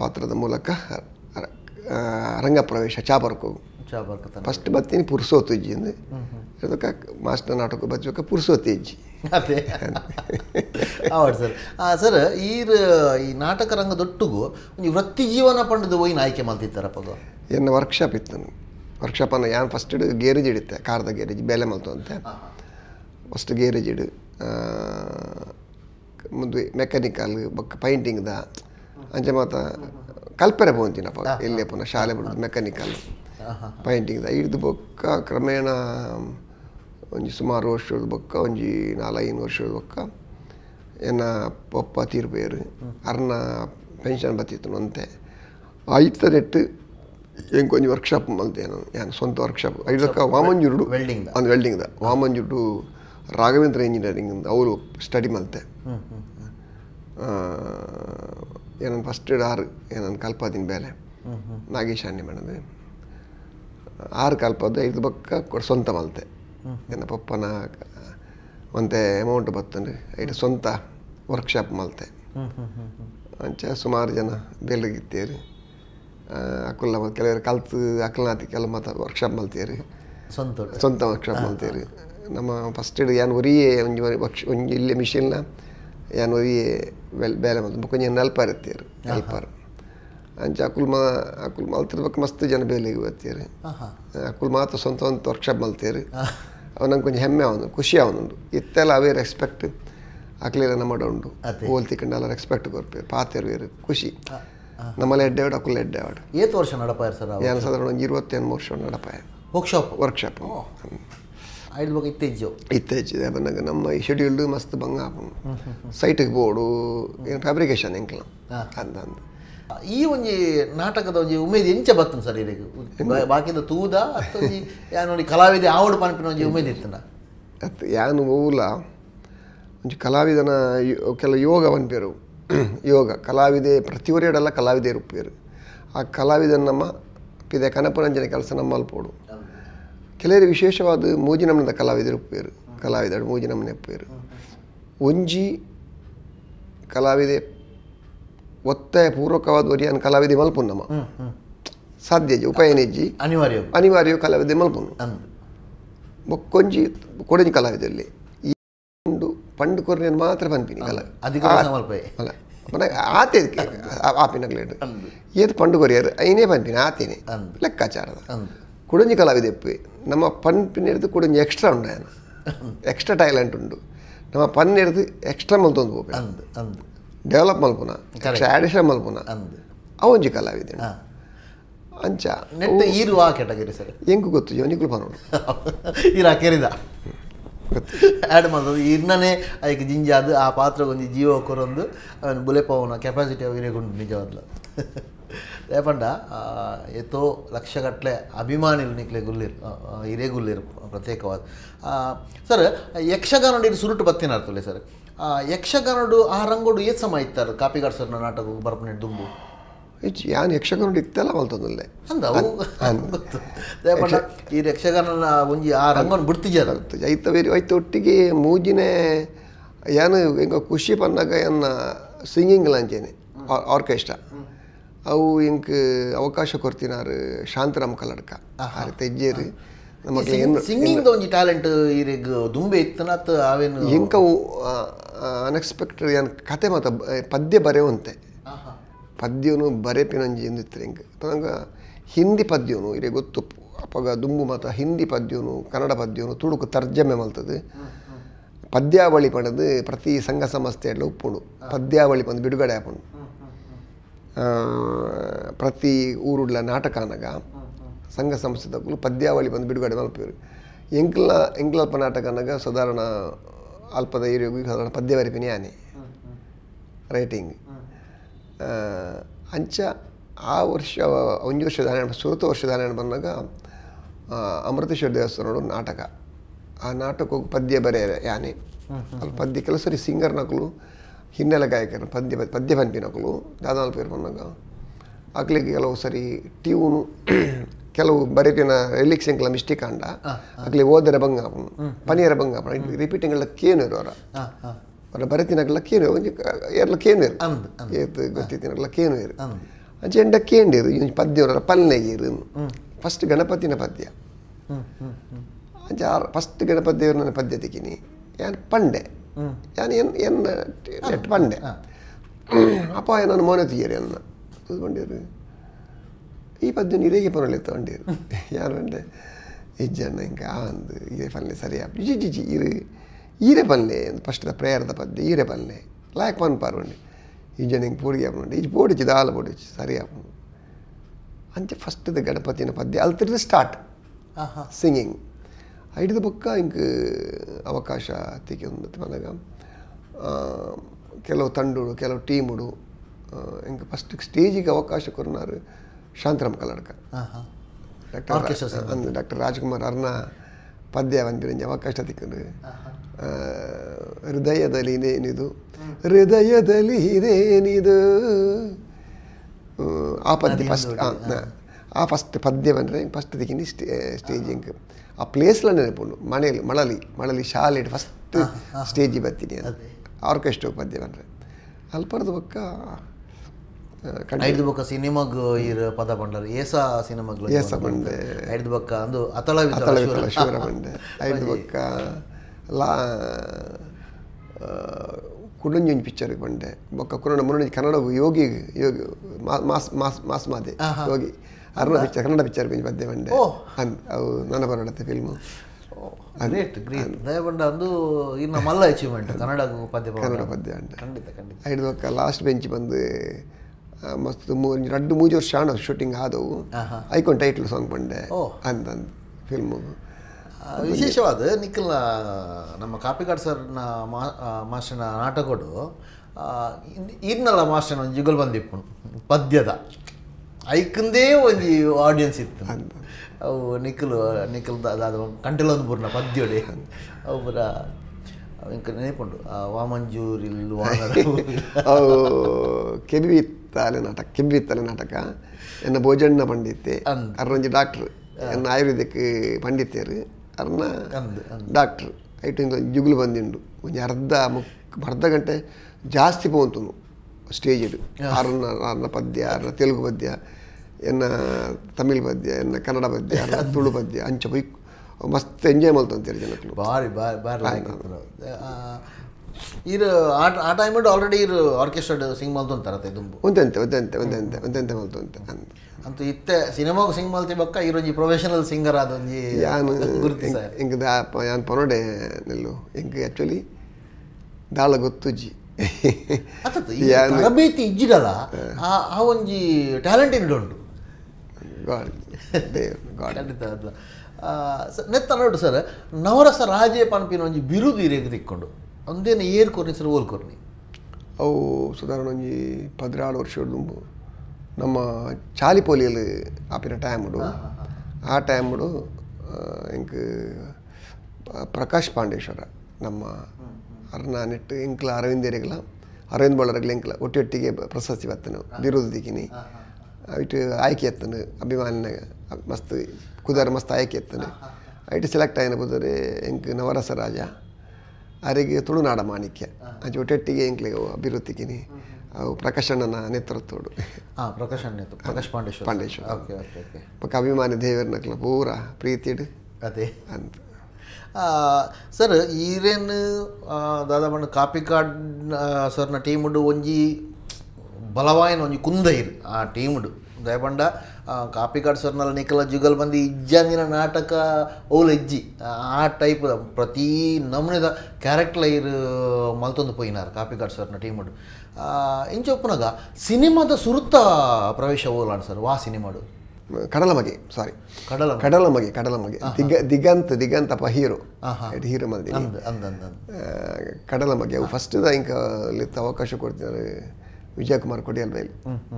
ಪಾತ್ರದ ಮೂಲಕ ರಂಗಪ್ರವೇಶ ಚಾಬರ್ಕು ಫಸ್ಟ್ ಬತ್ತೀನಿ ಪುರ್ಸೋತಿಜ್ಜಿ ಅಂದು ಅದಕ್ಕೆ ಮಾಸ್ಟರ್ ನಾಟಕ ಬಚ್ಚಕ ಪುರ್ಸೋತಿಜ್ಜಿ ಅದೇ ಆವಡ್ ಸರ್ ಸರ್ ಈ ಈ ನಾಟಕ ರಂಗದೊಟ್ಟಿಗೂ ಒಂದು ವೃತ್ತಿ ಜೀವನ ಪಂಡದು ಒಯ್ನ ಆಯ್ಕೆ ಮಾಡ್ತಿದ್ದಾರಪ್ಪ ಎನ್ನ ವರ್ಕ್ಶಾಪ್ ಇತ್ತು ಫಸ್ಟ್ ಇಡು ಗೇರೇಜ್ ಇಡುತ್ತೆ ಕಾರ್ದ ಗೇರೇಜ್ ಬೆಲೆ ಮಲ್ತು ಅಂತೆ ಫಸ್ಟ್ ಗೇರೇಜ್ ಇಡು ಮುಂದೆ ಮೆಕ್ಯಾನಿಕಲ್ ಬೊಕ್ಕ ಪೈಂಟಿಂಗ್ದ ಅಂಜೆ ಮಾತ ಕಲ್ಪನೆ ಪೋಂತಿನಪ್ಪ ಇಲ್ಲೇ ಪುನಃ ಶಾಲೆ ಬಿಡೋದು ಮೆಕ್ಯಾನಿಕಲ್ ಪೈಂಟಿಂಗ್ದ ಇಡ್ದು ಬೊಕ್ಕ ಕ್ರಮೇಣ ಒಂಜಿ ಸುಮಾರು ವರ್ಷದ ಬೊಕ್ಕ ಒಂಜಿ ನಾಲ್ಕೈದು ವರ್ಷ ಬೊಕ್ಕ ಏನ ಪಪ್ಪ ತೀರ್ಪೇರು ಅರ್ನ ಪೆನ್ಷನ್ ಬತ್ತಿತ್ತು ಅಂತೆ ಆಯ್ತದೆ ಹೆಂಗೆ ವರ್ಕ್ಶಾಪ್ ಮಲ್ತೆ ನಾನು ಏನು ಸ್ವಂತ ವರ್ಕ್ಶಾಪ್ ಇದಕ್ಕೆ ವಾಮಂಜುರುಡು ವೆಲ್ಡಿಂಗ್ದ ಒಂದು ವೆಲ್ಡಿಂಗ್ದ ವಾಮಂಜುರುಡು ರಾಘವೇಂದ್ರ ಇಂಜಿನಿಯರಿಂಗ್ ಅಂತ ಅವರು ಸ್ಟಡಿ ಮಲ್ತೆ ಏನನ್ನು ಫಸ್ಟ್ ಆರು ಏನನ್ನು ಕಲ್ಪದಿನ ಬೇಲೆ ನಾಗೇಶಾನ್ಯ ಮೇಡಮ್ ಆರು ಕಲ್ಪದೆ ಐದು ಬಕ್ಕ ಸ್ವಂತ ಮಲ್ತೆ ಏನ ಪಪ್ಪನ ಒಂದೆ ಅಮೌಂಟ್ ಬತ್ತಂದ್ರೆ ಐದು ಸ್ವಂತ ವರ್ಕ್ಶಾಪ್ ಮಲ್ತೆ ಅಂಚೆ ಸುಮಾರು ಜನ ಬೆಲಗಿತ್ತೇರಿ ಅಕ್ಕಲ್ಲ ಮತ್ತು ಕೆಲವರು ಕಲ್ತು ಕೆಲವು ಮತ್ತು ವರ್ಕ್ಶಾಪ್ ಮಲ್ತೀರಿ ಸ್ವಂತ ಸ್ವಂತ ವರ್ಕ್ಶಾಪ್ ಮಲ್ತೀರಿ ನಮ್ಮ ಫಸ್ಟ್ ಇಡ್ ಏನು ಒರಿಯೇ ಒಂಜಿ ವರ್ಕ್ ಒಂಜಿ ಮಿಷಿನ್ ಮಿಷಿನ್ನ ಯಾನ್ ಒರಿಯೇ ಬೆಲ್ ಬೇಲೆ ಮಲ್ತು ಬೊಕ್ಕ ಏನು ಅಲ್ಪಾರ್ ಇರ್ತೀರಿ ಅಲ್ಪಾರ್ ಅಂಚೆ ಅಕುಲ್ ಮಾ ಅಕುಲ್ ಮಲ್ತಿರ್ ಮಸ್ತ್ ಜನ ಬೇಲಿಗೆ ಬರ್ತೀರಿ ಅಕುಲ್ ಮಾತ್ರ ಸ್ವಂತ ಒಂದು ವರ್ಕ್ಶಾಪ್ ಮಲ್ತೀರಿ ಅವನಂಗೆ ಕೊಂಚ ಹೆಮ್ಮೆ ಅವನು ಖುಷಿ ಅವನುಂಡು ಇತ್ತೆಲ್ಲ ಅವೇ ರೆಸ್ಪೆಕ್ಟ್ ಅಕ್ಲೆಲ್ಲ ನಮ್ಮ ಉಂಡು ಓಲ್ತಿಕಂಡು ಎಲ್ಲ ರೆಸ್ಪೆಕ್ಟ್ ಕೊರ್ಪೇರು ಪಾತೇರು ಖುಷಿ ನಮ್ಮಲ್ಲಿ ಎಡ್ಡೆವಾಡು ಅಕ್ಕಲ್ ಎಡ್ಡೆವಾಡು ಏತ್ ವರ್ಷ ನಡಪಾಯರ್ ಸರ್ ಏನು ಸಾಧಾರಣ ಒಂದು ಇರುವತ್ತೇನು ವರ್ಷ ನಡಪಾಯ ವರ್ಕ್ಶಾಪ್ ವರ್ಕ್ಶಾಪ್ ಐದು ಬಗ್ಗೆ ಇತ್ತೀಚು ಇತ್ತೀಚಿದೆ ಬಂದಾಗ ನಮ್ಮ ಈ ಶೆಡ್ಯೂಲ್ಡ್ ಮಸ್ತ್ ಬಂಗ ಆಪುಂಡು ಸೈಟಿಗೆ ಬೋರ್ಡು ಏನು ಫ್ಯಾಬ್ರಿಕೇಶನ್ ಎಂಕ್ಲ ಅಂದ ಅಂದ ಈ ಒಂಜಿ ನಾಟಕದ ಒಂಜಿ ಉಮೇದ್ ಎಂಚ ಬತ್ತುಂಡು ಸರ್ ಇದಕ್ಕೆ ಬಾಕಿದ ತೂದ ಅಥವಾ ನೋಡಿ ಕಲಾವಿದ ಆವಡು ಪನ್ಪಿನ ಒಂಜಿ ಉಮೇದ್ ಇತ್ತನ ಯಾನು ಹೋಗಲ್ಲ ಒಂಜಿ ಕಲಾವಿದನ ಕೆಲ ಯೋಗ ಪನ್ಪೇರು ಯೋಗ ಕಲಾವಿದೆ ಎಡಲ್ಲ ಕಲಾವಿದೆ ರೂಪಿಯರು ಆ ಕಲಾವಿದ ನಮ್ಮ ಪಿದ ಕನಪರಂಜನೆ ಕೆಲಸ ನಮ್ಮಲ್ಲಿ ಕೆಲವರು ವಿಶೇಷವಾದ ಮೂಜಿ ನಮ್ಮದ ಕಲಾವಿದರು ಪೇರು ಕಲಾವಿದಳು ಮೂಜಿ ನಮ್ಮನೆ ಪೇರು ಒಂಜಿ ಕಲಾವಿದೆ ಒತ್ತಾಯ ಪೂರ್ವಕವಾದ ಒರಿಯನ್ ಕಲಾವಿದೆ ಮಲ್ಪು ನಮ್ಮ ಸಾಧ್ಯ ಉಪಾಯನಿಜ್ಜಿ ಅನಿವಾರ್ಯ ಅನಿವಾರ್ಯ ಕಲಾವಿದೆ ಮಲ್ಪು ಬೊಕ್ಕೊಂಜಿ ಕೊಡಂಜಿ ಅಲ್ಲಿ ಪಂಡು ಕೊರ್ರೆ ನಾನು ಮಾತ್ರ ಪನ್ಪಿನಿ ಅಲ್ಲ ಅಲ್ಲ ಮನೆಗೆ ಆತೆ ಆಪಿನಗ್ಲೇಟ್ ಏತ್ ಪಂಡು ಕೊರಿಯರ್ ಐನೇ ಪನ್ಪಿನಿ ಆತೇನೆ ಲೆಕ್ಕಾಚಾರದ ಕುಡಂಜಿ ಕಲಾವಿದೆಪ್ಪೆ ನಮ್ಮ ಪನ್ಪಿನಿಡ್ದು ಕುಡಂಜಿ ಎಕ್ಸ್ಟ್ರಾ ಉಂಡು ಎಕ್ಸ್ಟ್ರಾ ಟ್ಯಾಲೆಂಟ್ ಉಂಡು ನಮ್ಮ ಪನ್ನಿಡ್ದು ಎಕ್ಸ್ಟ್ರಾ ಮಲ್ತೊಂದು ಹೋಗ್ಬೇಕು ಡೆವಲಪ್ ಮಲ್ಪುನ ಅಡಿಷನ್ ಮಲ್ಪುನ ಅವೊಂಜಿ ಕಲಾವಿದೆ ಅಂಚ ನೆಟ್ಟ ಈರು ಆ ಕೆಟಗರಿ ಸರ್ ಹೆಂಗು ಗೊತ್ತು ಇವನಿಗೂ ಪನೋಡು ಈರ ಕೆರಿದ ಆ್ಯಡ್ ಮಾಡೋದು ಇನ್ನನೇ ಅದಕ್ಕೆ ಜಿಂಜ ಅದು ಆ ಒಂದು ಜೀವ ಕೊರೊಂದು ಬುಲೆಪವನ ಕೆಪಾಸಿಟಿ ಅವರಿಗೊಂಡು ನಿಜವಾದ್ಲ ಲೇಪಂಡ ಎತ್ತೋ ಲಕ್ಷಗಟ್ಟಲೆ ಅಭಿಮಾನಿಲು ನಿಕ್ಲೆ ಗುಲ್ಲಿರು ಹಿರೇ ಗುಲ್ಲಿರು ಪ್ರತ್ಯೇಕವಾದ ಸರ್ ಇದು ಸುರುಟು ಬತ್ತಿನ ಅರ್ಥಲೆ ಸರ್ ಯಕ್ಷಗಾನಡು ಆ ರಂಗೋಡು ಏತ್ ಸಮ ಇತ್ತಾರೆ ಕಾಪಿಗಾಡ್ ಸರ್ನ ನಾಟಕ ಬರ್ಪನೆ ದುಂಬು ಏನು ಯಕ್ಷಗಾನ ಇತ್ತಲ್ಲ ಮಲ್ತೊಂದಲ್ಲೇ ಈ ಯಕ್ಷಗಾನ ಒಂಜಿ ಆ ರಂಗವನ್ನು ಬಿಡ್ತಿದ್ದಾರೆ ಐತ ಬೇರೆ ಐತ ಒಟ್ಟಿಗೆ ಮೂಜಿನೇ ಏನು ಹೆಂಗ ಖುಷಿ ಪನ್ನಾಗ ಎನ್ನ ಸಿಂಗಿಂಗ್ ಲಾಂಚೇನೆ ಆರ್ಕೆಸ್ಟ್ರಾ ಅವು ಇಂಕ್ ಅವಕಾಶ ಕೊರ್ತಿನಾರು ಶಾಂತರಾಮ ಕಲ್ಲಡ್ಕ ಆ ರೀತಿ ನಮಗೆ ಸಿಂಗಿಂಗ್ ಒಂಜಿ ಟ್ಯಾಲೆಂಟ್ ಈಗ ದುಂಬೆ ಇತ್ತನಾತ್ ಅವೇನು ಅನ್ಎಕ್ಸ್ಪೆಕ್ಟೆಡ್ ಏನು ಕತೆ ಮಾತ ಪದ್ಯ ಬರೆಯುವಂತೆ ಪದ್ಯನು ಬರೆಪಿನಂಜಿಂದು ತಿರಂಗ್ ನನಗೆ ಹಿಂದಿ ಪದ್ಯವನು ಇರೇ ಗೊತ್ತು ಅಪಗ ದುಂಬು ಮಾತ ಹಿಂದಿ ಪದ್ಯವನು ಕನ್ನಡ ಪದ್ಯನು ತುಡುಕು ತರ್ಜಮೆ ಮಲ್ತದೆ ಪದ್ಯಾವಳಿ ಪಡೆದು ಪ್ರತಿ ಸಂಘ ಸಂಸ್ಥೆಯಲ್ಲಿ ಉಪ್ಪುಂಡು ಪದ್ಯಾವಳಿ ಬಂದು ಬಿಡುಗಡೆ ಆಪುಂಡು ಪ್ರತಿ ಊರುಡ್ಲ ಅನಗ ಸಂಘ ಸಂಸ್ಥೆದಕ್ಕೂ ಪದ್ಯಾವಳಿ ಬಂದು ಬಿಡುಗಡೆ ಮಲ್ಪೇರು ಎಂಕ್ಲ ಎಂಕ್ಲಲ್ಪ ನಾಟಕನಗ ಸಾಧಾರಣ ಅಲ್ಪದ ಏರಿಯೋ ಸಾಧಾರಣ ಪದ್ಯ ಬರಿಪಿನಿ ಆನೆ ರೈಟಿಂಗ್ ಅಂಚ ಆ ವರ್ಷ ಒಂದು ವರ್ಷದ ಹನ್ನೆರಡು ಸುರತ ವರ್ಷದ ಹನ್ನೆರಡು ಬಂದಾಗ ಅಮೃತೇಶ್ವರ ದೇವಸ್ಥಾನಡು ನಾಟಕ ಆ ನಾಟಕಕ್ಕೆ ಪದ್ಯ ಬರೆಯರೆ ಯಾನೆ ಅಲ್ಲಿ ಪದ್ಯ ಕೆಲವು ಸರಿ ಸಿಂಗರ್ ನಕಲು ಹಿನ್ನೆಲೆ ಗಾಯಕರು ಪದ್ಯ ಪದ್ಯ ನಕಲು ದಾದಾಲ್ ಪೇರು ಬಂದಾಗ ಅಕ್ಲಿಗೆ ಕೆಲವು ಸರಿ ಟ್ಯೂನು ಕೆಲವು ಬರೆಟಿನ ರಿಲೀಕ್ಸಿಂಗ್ಲ ಮಿಸ್ಟೇಕ್ ಅಂಡ ಅಕ್ಲಿ ಓದರ ಬಂಗಾಪಣ ಪನಿಯರ ರಿಪೀಟಿಂಗ್ ಎಲ್ಲ ಕೇನು ಇರೋರ ಬರತಿನಾಗ ಲಕ್ಕೇನು ಒಂಜಿ ಏರ್ಲ ಕೇನೇರು ಏತ್ ಗೊತ್ತಿತ್ತಿನಾಗ ಲಕ್ಕೇನೇರು ಅಂಚೆ ಎಂಡ ಕೇಂಡೇರು ಇವ್ ಪದ್ಯವರ ಪಲ್ನೆಗೇರು ಫಸ್ಟ್ ಗಣಪತಿನ ಪದ್ಯ ಅಂಚೆ ಫಸ್ಟ್ ಗಣಪತಿ ನನ್ನ ಪದ್ಯ ತೆಗಿನಿ ಯಾನ್ ಪಂಡೆ ಯಾನ್ ಎನ್ ಎನ್ ನೆಟ್ ಪಂಡೆ ಅಪ್ಪ ನಾನು ಮೋನೆ ತೆಗಿಯರಿ ಎನ್ನ ಬಂಡೇರು ಈ ಪದ್ಯ ನೀರೇಗೆ ಪರವಲ್ಲ ತಗೊಂಡಿರು ಯಾರು ಬಂಡೆ ಇಜ್ಜಣ್ಣ ಹಿಂಗೆ ಆ ಒಂದು ಇದೇ ಫಲ್ನೆ ಸರಿಯಾ ಜಿಜಿ ಜಿ ಇರು ಈರೇ ಬನ್ನಿ ಫಸ್ಟ್ ಪ್ರೇಯರ್ದ ಪದ್ದೆ ಈರೇ ಬನ್ನಿ ಲಾಕ್ ಪನ್ ಪಾರ್ವಂಡಿ ಇಂಜಿನಿಂಗ್ ಪೂರಿಗೆ ಆಪುಂಡು ಇದು ಪೋಡಿಚ್ಚು ದಾಲು ಪೋಡಿಚ್ಚು ಸರಿ ಆಪುಂಡು ಅಂಚೆ ಫಸ್ಟ್ದು ಗಣಪತಿನ ಪದ್ಯ ಅಲ್ತಿರ್ದು ಸ್ಟಾರ್ಟ್ ಸಿಂಗಿಂಗ್ ಐದು ಪಕ್ಕ ಇಂಕ್ ಅವಕಾಶ ತಿಕ್ಕೊಂದು ಮನಗ ಕೆಲವು ತಂಡುಡು ಕೆಲವು ಟೀಮುಡು ಇಂಕ ಫಸ್ಟ್ ಸ್ಟೇಜಿಗೆ ಅವಕಾಶ ಕೊರನಾರು ಶಾಂತರಾಮ್ ಕಲ್ಲಡ್ಕ ಡಾಕ್ಟರ್ ಅಂದ್ರೆ ಡಾಕ್ಟರ್ ರಾಜ್ಕುಮಾರ್ ಅರ್ನ ಪದ್ಯ ಬಂದಿರಂಜ ಅವಕಾಶ ತಿಕ್ಕೊಂಡು ಹೃದಯದಲ್ಲಿ ಇದೇನಿದು ಹೃದಯದಲ್ಲಿ ಇದೇನಿದು ಆ ಪದ್ಯ ಫಸ್ಟ್ ಆ ಫಸ್ಟ್ ಪದ್ಯ ಫಸ್ಟ್ ದಿಕ್ಕಿನ ಸ್ಟೇಜಿಂಗ್ ಆ ಪ್ಲೇಸ್ಲ ನೆನಪುಳ್ಳು ಮನೆಯಲ್ಲಿ ಮಳಲಿ ಮಳಲಿ ಶಾಲೆ ಫಸ್ಟ್ ಸ್ಟೇಜಿಗೆ ಬರ್ತೀನಿ ಆರ್ಕೆಸ್ಟ್ರಾ ಪದ್ಯ ಬಂದರೆ ಅಲ್ಪರದ ಪಕ್ಕ ಐದು ಬೊಕ್ಕ ಸಿನಿಮಾಗ್ ಇರ ಪದ ಬಂಡರ್ ಏಸ ಸಿನಿಮಾಗ್ಲು ಏಸ ಬಂಡೆ ಐದು ಬೊಕ್ಕ ಅಂದು ಅತಳ ಅತಳ ಶಿವರ ಬಂಡೆ ಐದು ಬೊಕ್ಕ ಲಾ ಕುಡಂಜೊಂಜಿ ಪಿಕ್ಚರ್ಗೆ ಬಂಡೆ ಬೊಕ್ಕ ಕುರಣ ಮುನ್ನೊಂಜಿ Kannada Yogi Yogi mass mass mass ಮಾದೆ ಯೋಗಿ ಅರ್ಣ ಪಿಕ್ಚರ್ ಕನ್ನಡ ಪಿಕ್ಚರ್ ಪಿಂಜಿ ಬದ್ದೆ ಬಂಡೆ ಅವು ನನ್ನ ಬರೋಡತ್ತೆ ಫಿಲ್ಮು ಗ್ರೇಟ್ ಗ್ರೇಟ್ ದಯಬಂಡ ಅಂದು ಇನ್ನ ಮಲ್ಲ ಅಚೀವ್ಮೆಂಟ್ ಕನ್ನಡ ಪದ್ಯ ಕನ್ನಡ ಪದ್ಯ ಅಂಡ ಖಂಡಿತ ಖಂಡಿತ ಐದು ಬೊಕ್ಕ ಲಾಸ್ಟ್ ಬೆಂಚ್ ಬಂದು ಮಸ್ತ್ ರಡ್ಡು ಮೂಜಿ ವರ್ಷ ಆಣ ಶೂಟಿಂಗ್ ಆದವು ಐಕೊಂಡ್ ಟೈಟ್ಲ್ ಸಾಂಗ್ ಅಂದ್ ಅಂದ್ ಫಿಲ್ಮು ವಿಶೇಷವಾದ ನಿಖಿಲ್ ನಮ್ಮ ಕಾಪಿಕಾಡ್ ಸರ್ನ ಮಾ ಮಾಸ್ಟರ್ನ ನಾಟಕಡು ಇನ್ನಲ್ಲ ಮಾಸ್ಟರ್ನ ಒಂದು ಜುಗಲ್ ಬಂದಿಪ್ಪು ಪದ್ಯದ ಐಕಂದೇ ಒಂದು ಆಡಿಯನ್ಸ್ ಇತ್ತು ಅವು ನಿಖಿಲ್ ನಿಖಿಲ್ ಅದಾದ ಕಂಟಿಲೊಂದು ಪೂರ್ಣ ಪದ್ಯೊಡೆ ಅವು ಪೂರ ನೆನಪುಂಡು ವಾಮಂಜೂರಿಲ್ ಅವು ಕೆಬ್ಬಿತ್ತಾಲೆ ನಾಟಕ ಕೆಬ್ಬಿತ್ತಾಲೆ ನಾಟಕ ಎನ್ನ ಭೋಜಣ್ಣ ಪಂಡಿತೆ ಅರ್ರಂಜಿ ಡಾಕ್ಟರ್ ಎನ್ನ ಆಯುರ್ವೇದಿಕ್ ಪಂಡಿತೆಯರು ಅರ್ನ ಡಾಕ್ಟ್ರ್ ಐಟಿಂದ ಜುಗುಲು ಬಂದಿಂಡು ಒಂಜಿ ಅರ್ಧ ಮುಕ್ ಅರ್ಧ ಗಂಟೆ ಜಾಸ್ತಿ ಪೋಂತುನು ಸ್ಟೇಜಡು ಅರ್ನ ಅರ್ನ ಪದ್ಯ ಅರ್ನ ತೆಲುಗು ಪದ್ಯ ಎನ್ನ ತಮಿಳ್ ಪದ್ಯ ಎನ್ನ ಕನ್ನಡ ಪದ್ಯ ಅರ್ನ ತುಳು ಪದ್ಯ ಅಂಚ ಬೈ ಮಸ್ತ್ ಎಂಜಾಯ್ ಮಾಡ್ತಂತೀರಿ ಜನಕ್ಕಲು ಭಾರಿ ಭಾರಿ ಭಾರಿ ಇರು ಆ ಆ ಟೈಮ್ ಆಲ್ರೆಡಿ ಇರು ಆರ್ಕೆಸ್ಟ್ರಾ ಸಿಂಗ್ ಮಾಡ್ತು ಅಂತಾರತ್ತೆ ದುಂಬು ಒಂದಂತೆ ಒಂದಂತೆ ಒಂದಂತೆ ಒಂದಂತೆ ಮಾಡ್ತು ಅಂತ ಅಂತ ಇತ್ತೆ ಸಿನಿಮಾಗ ಸಿಂಗ್ ಮಲ್ತಿ ಬಕ್ಕ ಈರೊಂಜಿ ಪ್ರೊಫೆಷನಲ್ ಸಿಂಗರ್ ಅದೊಂಜಿ ಯಾನ್ ಗುರುತಿಸ ಎಂಕ್ ದಾಪ ಯಾನ್ ಪನೋಡೆ ನಿಲ್ಲು ಎಂಕ್ ಆಕ್ಚುಲಿ ದಾಳ ಗೊತ್ತುಜ್ಜಿ ತರಬೇತಿ ಇಜ್ಜಿಡಲ್ಲ ಆ ಒಂಜಿ ಟ್ಯಾಲೆಂಟ್ ಇನ್ನುಂಟು ನೆತ್ತ ನೋಡು ಸರ್ ನವರಸ ರಾಜೇ ಪನ್ಪಿನ ಒಂಜಿ ಬಿರುದು ಇರೇಗೆ ತಿಕ್ಕೊಂಡು ಏರ್ ಏರ್ಕೊರ್ನಿ ಸರ್ ಕೊರ್ನಿ ಅವು ಸಾಧಾರಣ ಒಂಜಿ ಪದಿನಾಳು ವರ್ಷ ನಮ್ಮ ಚಾಲಿಪೋಲಿಯಲ್ಲಿ ಆಪಿನ ಟೈಮ್ ಉಡು ಆ ಟೈಮ್ಡು ಇಂಕ್ ಪ್ರಕಾಶ್ ಪಾಂಡೇಶ್ವರ ನಮ್ಮ ಅರ್ನ ನೆಟ್ಟು ಇಂಕ್ಲ ಅರವಿಂದೇರಿಗ್ಲ ಅರವಿಂದ್ ಬಳ್ಳರ್ಗ್ಲ ಇಂಕ್ಲ ಒಟ್ಟಿಗೆ ಪ್ರಶಸ್ತಿ ಬತ್ತನು ಬಿರುದು ದಿಕ್ಕಿನಿ ಇಟ್ಟು ಆಯ್ಕೆ ಎತ್ತನು ಅಭಿಮಾನಿನಾಗ ಮಸ್ತ್ ಕುದಾರ ಮಸ್ತ್ ಆಯ್ಕೆ ಎತ್ತನು ಐಟ್ ಸೆಲೆಕ್ಟ್ ಆಗಿನ ಬುದರೆ ಇಂಕ್ ನವರಸ ರಾಜ ಅರಿಗೆ ತುಳುನಾಡ ಮಾಣಿಕ್ಯ ಅಂಚೆ ಒಟ್ಟೊಟ್ಟಿಗೆ ಇಂಕ್ಲಿಗೆ ಅಭಿವೃದ್ಧಿ ತಿಕ್ಕಿನಿ ಅವು ಪ್ರಕಾಶಣ್ಣನ ನೇತೃತ್ವಡು ಹಾಂ ಪ್ರಕಾಶ್ ಅಣ್ಣ Prakash Pandeshwar Pandeshwar okay okay okay ಪಕ್ಕ ಅಭಿಮಾನಿ ದೇವರನ್ನ ಪೂರ ಪ್ರೀತಿಡು ಅದೇ ಅಂತ ಸರ್ ಈರೇನು ದಾದಾ ಕಾಪಿ ಕಾರ್ಡ್ ಸರ್ನ ಟೀಮುಡು ಒಂಜಿ ಬಲವಾಯಿನ ಒಂಜಿ ಕುಂದೈರ್ ಆ ಟೀಮುಡು ದಯಪಂಡ ಕಾಪಿ ಕಾರ್ಡ್ ಸರ್ನಲ್ಲಿ ನಿಖಲ ಜುಗಲ್ ಬಂದು ಇಜ್ಜಂದಿನ ನಾಟಕ ಓಲ್ ಎಜ್ಜಿ ಆ ಟೈಪ್ ಪ್ರತಿ ನಮೂನೆದ ಕ್ಯಾರೆಕ್ಟರ್ ಇರು ಮಲ್ತೊಂದು ಪೋಯಿನಾರ್ ಕಾಪಿ ಕಾರ್ಡ್ ಸರ್ನ ಟೀಮುಡು ಇಂಚೊಪ್ಪನಾಗ ಸಿನಿಮಾದ ಸುರುತ್ತ ಪ್ರವೇಶ ಓಲಾಣ ಸರ್ ವಾ ಸಿನಿಮಾಡು ಕಡಲ ಮಗೆ ಸಾರಿ ಕಡಲ ಕಡಲ ಮಗೆ ಕಡಲ ಮಗೆ ದಿಗ ದಿಗಂತ ದಿಗಂತಪ್ಪ ಹೀರೋ ಎಟ್ ಹೀರೋ ಮಂದಿ ಕಡಲ ಮಗೆ ಅವು ಫಸ್ಟ್ ಇಂಕ ಅವಕಾಶ ಕೊಡ್ತಿದ್ದಾರೆ ವಿಜಯಕುಮಾರ್ ಕೊಡಿಯಲ್ ಬೈಲಿ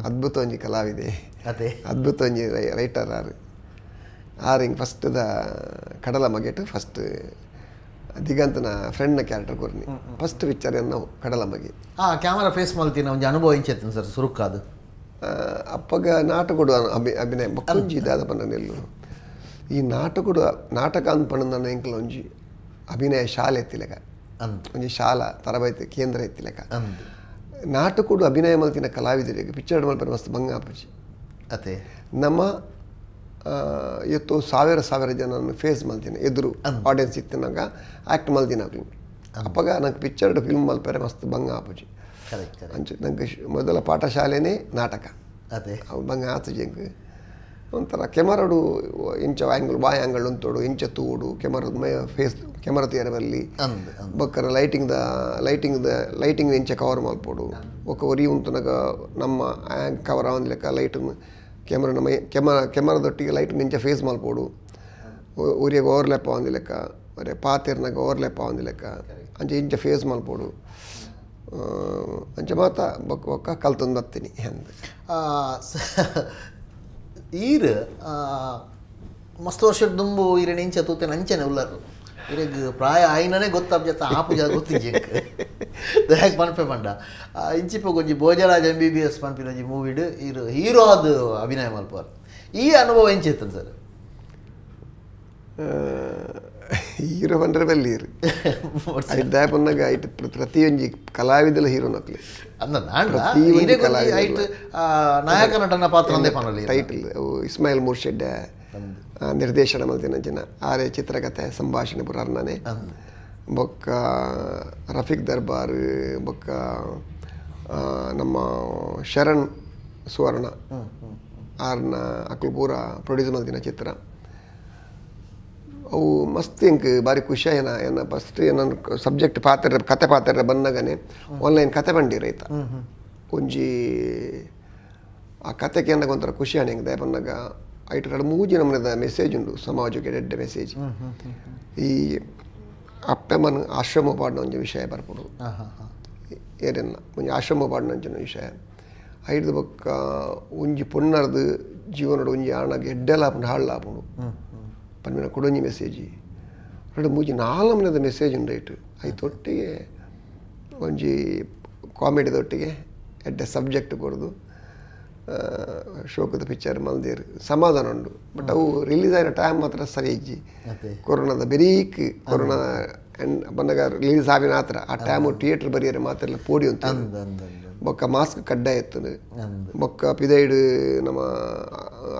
ಅದ್ಭುತ ಒಂಜಿ ಕಲಾವಿದೆ ಅದೇ ಅದ್ಭುತ ಒಂಜಿ ರೈಟರ್ ಆರು ಆರು ಹಿಂಗೆ ದ ಕಡಲ ಮಗೆಟ್ ಫಸ್ಟ್ ದಿಗಂತನ ಫ್ರೆಂಡ್ನ ಕ್ಯಾರೆಕ್ಟರ್ ಕೊರ್ನಿ ಫಸ್ಟ್ ಪಿಕ್ಚರ್ ನಾವು ಕಡಲಮಗೆ ಆ ಕ್ಯಾಮರಾ ಫೇಸ್ ಮಲ್ತಿನ ಒಂದು ಅನುಭವ ಇಂಚೆತ್ತಿನ ಸರ್ ಅದು ಅಪ್ಪಗ ಕೊಡುವ ಅಭಿ ಅಭಿನಯ ಬಕ್ಕಂಜಿ ದಾದ ಪಂಡನೆಲ್ಲು ಈ ಕೊಡುವ ನಾಟಕ ಅಂದ್ಪಣ ನನ್ನ ಎಂಕಲ್ ಒಂಜಿ ಅಭಿನಯ ಶಾಲೆ ಎತ್ತಿಲೆಕ ಒಂಜಿ ಶಾಲಾ ತರಬೇತಿ ಕೇಂದ್ರ ನಾಟಕ ಕೊಡುವ ಅಭಿನಯ ಮಲ್ತಿನ ಕಲಾವಿದರಿಗೆ ಪಿಕ್ಚರ್ ಮಲ್ಪ ಮಸ್ತ್ ಭಂಗ ಅತೇ ಅತೆ ನಮ್ಮ ಇವತ್ತು ಸಾವಿರ ಸಾವಿರ ಜನ ಫೇಸ್ ಮಲ್ದಿನ ಎದುರು ಆಡಿಯನ್ಸ್ ಇತ್ತಿನಾಗ ಆ್ಯಕ್ಟ್ ಮಲ್ದಿನ ಫಿಲ್ಮ್ ಅಪ್ಪಾಗ ನಂಗೆ ಪಿಕ್ಚರ್ಡ್ ಫಿಲ್ಮ್ ಮಲ್ಪರೆ ಮಸ್ತ್ ಭಂಗ ಕರೆಕ್ಟ್ ಅಂಚು ನಂಗೆ ಮೊದಲ ಪಾಠಶಾಲೆನೇ ನಾಟಕ ಅದೇ ಅವು ಭಂಗ ಆತುಜಿ ಹೆಂಗೆ ಒಂಥರ ಕೆಮರಡು ಇಂಚ ಆ್ಯಂಗಲ್ ಬಾಯ್ ಆ್ಯಂಗಲ್ ಒಂತೋಡು ಇಂಚ ತೂಡು ಕೆಮರ ಫೇಸ್ ಕೆಮರ ತೀರ ಬರಲಿ ಬೊಕ್ಕರ ಲೈಟಿಂಗ್ದ ಲೈಟಿಂಗ್ದ ಲೈಟಿಂಗ್ ಇಂಚ ಕವರ್ ಮಲ್ಪೋಡು ಒಕ್ಕ ಒರಿ ಉಂಟು ನಮ್ಮ ಕವರ್ ಆನ್ ಲೆಕ್ಕ ಲೈಟ್ కెమెరా కెమెరా ದೊಟ್ಟಿಗೆ ಲೈಟ್ నించ ಫೇಸ್ ಮಲ್ಪೋಡು ಊರಿಗೆ ಓವರ್ಲ್ಯಾಪ್ ಒಂದು ಲೆಕ್ಕ ಮರೆ ಪಾತೆರ್ನಾಗ ಓವರ್ಲ್ಯಾಪ್ ಆವಂದಿ ಲೆಕ್ಕ ಅಂಚೆ ಇಂಚ ಫೇಸ್ ಮಲ್ಪೋಡು ಅಂಚೆ ಮಾತ ಬಕ್ಕ ಬೊಕ್ಕ ಕಲ್ತೊಂದು ಬತ್ತೀನಿ ಈರ್ ಮಸ್ತ್ ವರ್ಷದ ದುಂಬು ಈರಣ ಇಂಚ ತೂತೆ ನಂಚನೆ ಉಲ್ಲರು ಇರೇಗ್ ಪ್ರಾಯ ಆಯ್ನೇ ಗೊತ್ತಾಬ್ಜೆ ಆ ಪೂಜಾ ಗೊತ್ತಿಜ್ಜೆ ದಯಕ್ಕೆ ಪನ್ಪೆ ಮಂಡ ಇಂಚಿಪ್ಪ ಕೊಂಚಿ Bhojaraj M B B S ಮನಪಿನ ಮೂವಿಡು ಇರು ಹೀರೋ ಅದು ಅಭಿನಯ ಮಲ್ಪ ಈ ಅನುಭವ ಏನು ಚೇತನ್ ಸರ್ ಹೀರೋ ಬಂದರೆ ಬಲ್ಲಿ ಗೈಟ್ ಐದಾಪನ್ನಾಗ ಐಟ್ ಪ್ರತಿಯೊಂಜಿ ಕಲಾವಿದಲ ಹೀರೋ ನಕ್ಲಿ ಕಲಾವಿದ ನಾಯಕ ನಟನ ಪಾತ್ರ ಟೈಟಲ್ ಇಸ್ಮಾಯಿಲ್ ಮೂರ್ಷೆಡ್ಡ ನಿರ್ದೇಶನ ಮಲ್ತಿನ ಜನ ಆರೆ ಚಿತ್ರಕಥೆ ಸಂಭಾಷಣೆ ಪುರಾರ್ನಾನೆ ಬೊಕ್ಕ ರಫೀಕ್ ದರ್ಬಾರ್ ಬೊಕ್ಕ ನಮ್ಮ ಶರಣ್ ಸುವರ್ಣ ಆರ್ನ ಅಕ್ಲು ಪೂರ ಪ್ರೊಡ್ಯೂಸ್ ಮಲ್ತಿನ ಚಿತ್ರ ಅವು ಮಸ್ತ್ ಎಂಕ್ ಭಾರಿ ಖುಷಿ ಏನ ಏನ ಫಸ್ಟ್ ಸಬ್ಜೆಕ್ಟ್ ಪಾತ್ರ ಕತೆ ಪಾತ್ರ ಬಂದಾಗನೆ ಆನ್ಲೈನ್ ಕತೆ ಬಂದಿರೈತ ಒಂಜಿ ಆ ಕತೆಗೆ ಏನಾಗ ಒಂಥರ ಖುಷಿ ಆಣೆಂಗ್ ದಯ ಬಂದಾಗ ಕಡೆ ಮೂಜಿ ನಮನದ ಮೆಸೇಜ್ ಉಂಟು ಸಮಾಜಕ್ಕೆ ಡೆಡ್ ಮೆಸೇಜ್ ಈ ಅಪ್ಪೆ ಮನ ಆಶ್ರಮ ಪಾಡಿನ ಒಂಜಿ ವಿಷಯ ಬರ್ಬೋದು ಏರೆಲ್ಲ ಒಂಜಿ ಆಶ್ರಮ ಪಾಡಿನ ಒಂಜಿನ ವಿಷಯ ಐಟ್ದು ಬೊಕ್ಕ ಒಂಜಿ ಪುಣ್ಣರದು ಜೀವನದ ಒಂಜಿ ಆಣ ಎಡ್ಡೆಲ್ಲ ಹಾಪುಂಡು ಹಾಳ್ പന്മന കൊടഞ്ഞ് ಮೆಸೇಜಿ ರಡು ಮೂಜಿ ನಾಲ್ಮನದ ಮೆಸೇಜ್ ಐ ತೊಟ್ಟಿಗೆ ಒಂಜಿ ಕಾಮಿಡಿದೊಟ್ಟಿಗೆ ಎಟ್ ಎಡ್ಡ ಸಬ್ಜೆಕ್ಟ್ ಕೊಡದು ಶೋಕದ ಪಿಕ್ಚರ್ ಮಲ್ದೇರ್ ಸಮಾಧಾನ ಉಂಡು ಬಟ್ ಅವು ರಿಲೀಸ್ ಆಗಿರೋ ಟೈಮ್ ಮಾತ್ರ ಸರಿ ಇಜ್ಜಿ ಕೊರೋನಾದ ಬೆರೀಕ್ ಕೊರೋನಾ ಬಂದಾಗ ರಿಲೀಸ್ ಆವಿನ ಮಾತ್ರ ಆ ಟೈಮು ಥಿಯೇಟರ್ ಬರಿಯರೆ ಮಾತ್ರ ಎಲ್ಲ ಪೋಡಿ ಅಂತ ಬೊಕ್ಕ ಮಾಸ್ಕ್ ಕಡ್ಡಾಯ ಇತ್ತು ಬೊಕ್ಕ ಪಿದೈಡ್ ನಮ್ಮ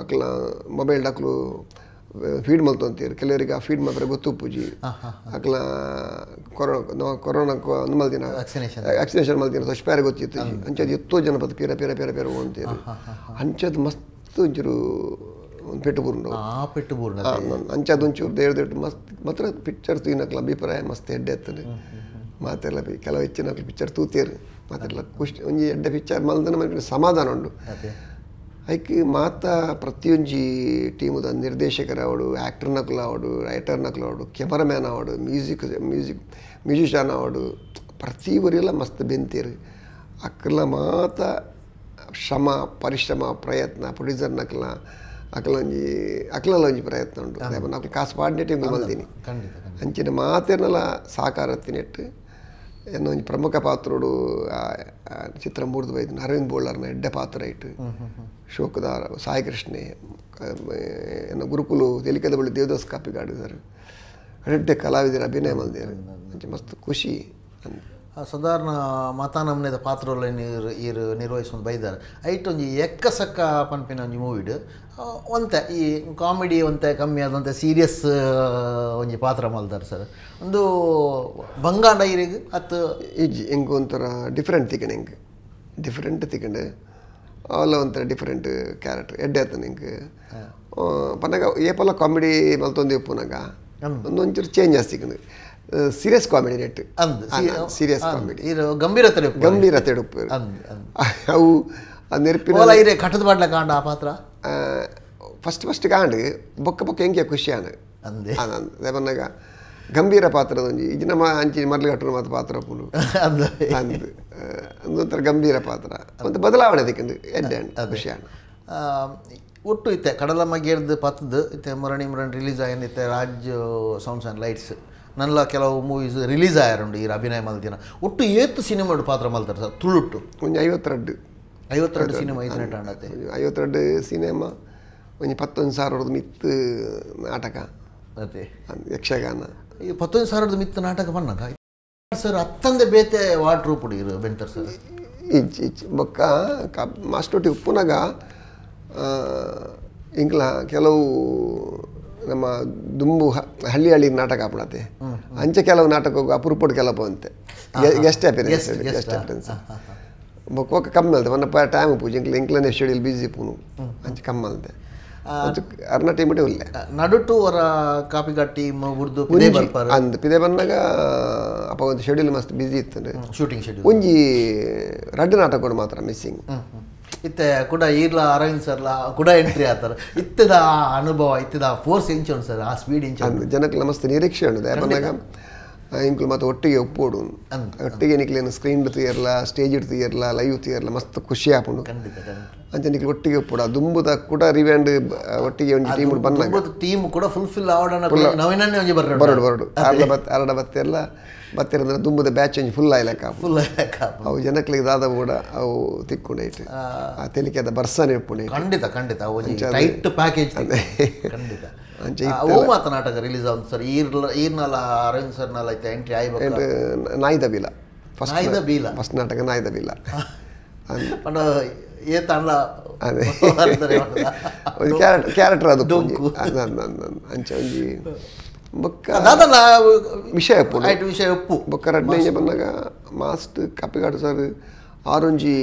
ಅಕ್ಲ ಮೊಬೈಲ್ ಡಕ್ಲು ಫೀಡ್ ಮಲ್ತು ಅಂತೀರಿ ಕೆಲವರಿಗೆ ಆ ಫೀಡ್ ಮಾತ್ರ ಗೊತ್ತು ಪೂಜಿ ಅಕ್ಲ ಕೊರೋನಾ ಕೊರೋನಾ ಅಂದ್ ಮಲ್ತಿನ ವ್ಯಾಕ್ಸಿನೇಷನ್ ಮಲ್ದಿನ ಸ್ವಚ್ಛ ಪೇರೆ ಗೊತ್ತಿತ್ತು ಅಂಚದ ಎತ್ತೋ ಜನಪದ ಪೇರ ಪೇರ ಪೇರ ಪೇರ ಅಂತೀರಿ ಅಂಚದ ಮಸ್ತ್ ಒಂಚೂರು ಒಂದು ಪೆಟ್ಟು ಪೆಟ್ಟುಬೂರ್ನ ಅಂಚದ ಒಂಚೂರು ದೇವ್ರ ದೇವ್ರ ಮಸ್ತ್ ಮಾತ್ರ ಪಿಕ್ಚರ್ ಏನಕ್ಲ ಅಭಿಪ್ರಾಯ ಮಸ್ತ್ ಎಡ್ಡೆ ಎತ್ತನೆ ಮಾತೆಲ್ಲ ಕೆಲವು ಹೆಚ್ಚಿನ ಪಿಕ್ಚರ್ ತೂತೀರು ಮಾತೆಲ್ಲ ಖುಷಿ ಒಂಜಿ ಎಡ್ಡೆ ಪಿಕ್ಚರ್ ಮಲ್ದನ ಮನೆ ಸಮಾಧಾನ ಉಂಡು ಐಕಿ ಮಾತ ಪ್ರತಿಯೊಂಜಿ ಟೀಮದ ನಿರ್ದೇಶಕರ ಅವಡು ಆ್ಯಕ್ಟರ್ನಕ್ಲ ರೈಟರ್ ರೈಟರ್ನಕ್ಲ ಅವಳು ಕ್ಯಾಮರಾಮ್ಯಾನ್ ಅವಳು ಮ್ಯೂಸಿಕ್ ಮ್ಯೂಸಿಕ್ ಮ್ಯೂಸಿಷಿಯನ್ ಅವಳು ಪ್ರತಿ ಊರಿಲ್ಲ ಮಸ್ತ್ ಬೆಂತೀರು ಅಕ್ಲ ಮಾತ ಶ್ರಮ ಪರಿಶ್ರಮ ಪ್ರಯತ್ನ ಪ್ರೊಡ್ಯೂಸರ್ನಕ್ಲ ಅಕ್ಲೊಂಜಿ ಅಕ್ಲಲ್ಲ ಒಂಜಿ ಪ್ರಯತ್ನ ಉಂಟು ಅಕ್ಲ ಕಾಸು ಪಾಡಿನೆಟ್ಟು ಇಂಗ್ ಬಂದೀನಿ ಅಂಚಿನ ಮಾತೇನಲ್ಲ ಸಾಕಾರ ತಿನೆಟ್ಟು ಎನ್ನ ಒಂಜಿ ಪ್ರಮುಖ ಪಾತ್ರೋಡು ಚಿತ್ರ ಮೂರ್ದು ಅರವಿಂದ್ ಬೋಳರ್ನ ಎಡ್ಡೆ ಪಾತ್ರ ಇಟ್ಟು ಶೋಕದಾರ ಸಾಯಿಕೃಷ್ಣೆ ಏನು ಗುರುಕುಲು ತೆಲಿಕದ ಬಳಿ ದೇವದಾಸ್ ಕಾಪಿ ಆಡಿದ್ದಾರೆ ಅಡಿಟ್ಟೆ ಕಲಾವಿದರ ಅಭಿನಯ ಬಂದಿದ್ದಾರೆ ಮಂಚೆ ಮಸ್ತ್ ಖುಷಿ ಸಾಧಾರಣ ಮತಾನಮ್ನೆದ ಪಾತ್ರವಲ್ಲ ನೀರು ಇರು ನಿರ್ವಹಿಸ್ಕೊಂಡು ಬೈದಾರೆ ಐಟೊಂಜಿ ಎಕ್ಕ ಸಕ್ಕ ಪನ್ಪಿನ ಒಂಜಿ ಮೂವಿಡ್ ಒಂತೆ ಈ ಕಾಮಿಡಿ ಒಂತೆ ಕಮ್ಮಿ ಆದಂತೆ ಸೀರಿಯಸ್ ಒಂಜಿ ಪಾತ್ರ ಮಲ್ದಾರೆ ಸರ್ ಒಂದು ಬಂಗಾಂಡ ಇರಿಗೆ ಅತ್ತು ಇಜ್ಜಿ ಹೆಂಗೆ ಒಂಥರ ಡಿಫ್ರೆಂಟ್ ತಿಕ್ಕಣೆ ಹೆಂಗೆ ಡಿಫ್ರೆಂಟ್ ತಿಕ್ಕಂಡೆ அதில் ஒன்று டிஃப்ரெண்ட்டு கேரக்டர் ಎಡ್ಡೆ ಪನ್ನಗ ಏಪಲ ಕಾಮಿಡಿ ಮಲ್ತೊಂದು ಇಪ್ಪುನಾಗ ಒಂದು ಒಂಚೂರು ಚೇಂಜ್ ಆಸ್ತಿಕ್ಕಿಂದು ಸೀರಿಯಸ್ ಕಾಮಿಡಿ ನೆಟ್ ಸೀರಿಯಸ್ ಕಾಮಿಡಿ ಗಂಭೀರತೆ ಗಂಭೀರತೆ ಉಪ್ಪು ಅವು ನೆನಪಿನ ಇರೇ ಕಟ್ಟದ ಬಾಟ್ಲ ಕಾಂಡ ಆ ಪಾತ್ರ ಫಸ್ಟ್ ಫಸ್ಟ್ ಕಾಂಡು ಬೊಕ್ಕ ಬೊಕ್ಕ ಹೆಂಗೆ ಖುಷಿಯಾನ ಅದೇ ಪನ್ನಗ ಗಂಭೀರ ಪಾತ್ರ ಒಂಜಿ ಇದು ನಮ್ಮ ಅಂಚಿ ಮರಳು ಕಟ್ಟುವ ಮಾತ್ರ ಪಾತ್ರ ಪುಲು ಅಂದು ಒಂಥರ ಗಂಭೀರ ಪಾತ್ರ ಒಂದು ಬದಲಾವಣೆ ಅದಕ್ಕೆ ವಿಷಯ ಒಟ್ಟು ಇತ್ತೆ ಕಡಲಮ್ಮ ಮಗೇರ್ದು ಪತ್ತದ್ದು ಇತ್ತೆ ಮುರಣಿ ಮುರಣ್ ರಿಲೀಸ್ ಆಗಿತ್ತೆ ರಾಜ್ ಸೌಂಡ್ಸ್ ಆ್ಯಂಡ್ ಲೈಟ್ಸ್ ನನ್ನ ಕೆಲವು ಮೂವೀಸ್ ರಿಲೀಸ್ ಆಯಾರುಂಡು ಈ ಅಭಿನಯ ಮಲ್ದಿನ ಒಟ್ಟು ಏತ್ತು ಸಿನಿಮಾಡು ಪಾತ್ರ ಮಲ್ತಾರೆ ಸರ್ ತುಳುಟ್ಟು ಒಂಜಿ ಐವತ್ತೆರಡು ಐವತ್ತೆರಡು ಸಿನಿಮಾ ಐದನೆಂಟು ಆಡತ್ತೆ ಐವತ್ತೆರಡು ಸಿನಿಮಾ ಒಂಜಿ ಪತ್ತೊಂದು ಸಾವಿರದ ಮಿತ್ತು ನಾಟಕ ಅದೇ ಯಕ್ಷಗಾನ ಪತ್ತೊಂದು ಸಾವಿರದ ಮಿತ್ತು ನಾಟಕ ಬಣ್ಣಕ ಸರ್ ಹತ್ತಂದೆ ಬೇತೆ ವಾಟರ್ ರೂಪುಡು ಬೆಂತರ್ ಸರ್ ಇಚ್ ಇಚ್ ಬೊಕ್ಕ ಮಾಸ್ಟೋಟಿ ಉಪ್ಪುನಾಗ ಇಂಕ್ಲ ಕೆಲವು ನಮ್ಮ ದುಂಬು ಹಳ್ಳಿ ಹಳ್ಳಿ ನಾಟಕ ಆಪಣತೆ ಅಂಚೆ ಕೆಲವು ನಾಟಕ ಅಪ್ರೂಪಡ್ ಕೆಲಪ ಅಂತೆ ಗೆಸ್ಟ್ ಅಪಿಯರೆನ್ಸ್ ಗೆಸ್ಟ್ ಅಪಿಯರೆನ್ಸ್ ಬೊಕ್ಕ ಕಮ್ಮಿ ಅಲ್ದೆ ಪರ್ ಟೈಮ್ ಪೂಜೆ ಇಂಕ್ಲ ಇಂಕ್ಲೇ ಶೆಡ್ಯೂಲ್ ಬಿಜಿ ಪೂನು ಅಂಚೆ ಕಮ್ಮಿ ಅಲ್ದೆ ಅರ್ನ ಟೀಮ್ ಬಿಟ್ಟು ಉಲ್ಲೆ ನಡುಟು ಅವರ ಕಾಪಿ ಟೀಮ್ ಉರ್ದು ಪಿದೆ ಬರ್ಪಾರ ಅಂದ್ ಪಿದೆ ಬಂದಾಗ ಅಪ್ಪ ಒಂದು ಶೆಡ್ಯೂಲ್ ಮಸ್ತ್ ಬಿಜಿ ಇತ್ತು ಶೂಟಿಂಗ್ ಶೆಡ್ಯೂಲ್ ಒಂಜಿ ರಡ್ಡು ನಾಟಕಗಳು ಮಾತ್ರ ಮಿಸ್ಸಿಂಗ್ ಇತ್ತೆ ಕೂಡ ಈರ್ಲ ಅರವಿಂದ್ ಸರ್ಲ ಕೂಡ ಎಂಟ್ರಿ ಆತರ ಇತ್ತದ ಅನುಭವ ಇತ್ತದ ಫೋರ್ಸ್ ಇಂಚ್ ಸರ್ ಆ ಸ್ಪೀಡ್ ಇಂಚ್ ಜನಕ್ಕೆ ಮಸ್ತ್ ನಿರೀಕ್ಷೆ ಉಂಟು ಬಂದಾಗ ಇಂಕ್ಲು ಮತ್ತೆ ಒಟ್ಟಿಗೆ ಒಪ್ಪೋಡು ಒಟ್ಟಿಗೆ ನಿಕ್ಲೇನು ಸ್ಕ್ರೀನ್ ತುಯರ್ಲ ಸ್ಟೇಜ್ ಲ ಲೈವ್ ತುಯರ್ಲ ಮಸ್ತ್ ಖುಷಿ ಆಪುಂಡು ಅಂಚನಿಗೆ ಒಟ್ಟಿಗೆ ಪೂಡ ದುಂಬುದ ಕೂಡ ರಿವ್ಯಾಂಡ್ ಒಟ್ಟಿಗೆ ಒಂಜಿ ಟೀಮ್ ಬನ್ನ ಟೀಮ್ ಕೂಡ ಫುಲ್ಫಿಲ್ ಆವಡನ ನವಿನನ್ನೆ ಒಂಜಿ ಬರಡು ಬರಡು ಬರಡು ಆರಡ ಬತ್ತೆ ಆರಡ ಎಲ್ಲ ಬತ್ತೆರ ಅಂದ್ರೆ ದುಂಬುದ ಬ್ಯಾಚ್ ಒಂಜಿ ಫುಲ್ ಆಯ್ಲಕ ಫುಲ್ ಆಯ್ಲಕ ಅವು ಜನಕ್ಲಿಗೆ ದಾದ ಕೂಡ ಅವು ತಿಕ್ಕುಂಡೆ ಇಟ್ಟು ಆ ತೆಲಿಕೆದ ಬರ್ಸನ್ ಪುಣೆ ಖಂಡಿತ ಖಂಡಿತ ಟೈಟ್ ಪ್ಯಾಕೇಜ್ ಖಂಡಿತ ಅವು ಮಾತ ನಾಟಕ ರಿಲೀಸ್ ಆಗುತ್ತೆ ಸರ್ ಈರ್ಲ ಈರ್ನಲ್ಲ ಅರವಿಂದ್ ಸರ್ನಲ್ಲ ಐತೆ ಎಂಟ್ರಿ ಆಯ್ಬೇಕು ನಾಯ್ದ ಬೀಲ ಫಸ್ಟ್ ನಾಯ್ದ ಬೀಲ ಫಸ್ಟ್ ನಾಟಕ ನಾಯ್ದ ಬೀಲ ఏ ತಾಂಡ ಅದೇ ಒಂದು ಕ್ಯಾರೆಕ್ಟರ್ ಕ್ಯಾರೆಕ್ಟರ್ ಅದು ಅಂದ ಅಂಚೆ ಒಂಜಿ ಬೊಕ್ಕ ದಾದಲ ವಿಷಯ ಉಪ್ಪು ಐಟ್ ವಿಷಯ ಉಪ್ಪು ಬೊಕ್ಕ ರಡ್ನೇಜ ಬಂದಾಗ ಮಾಸ್ಟ್ ಕಪ್ಪಿಗಾಡು ಸರ್ ಆರೊಂಜಿ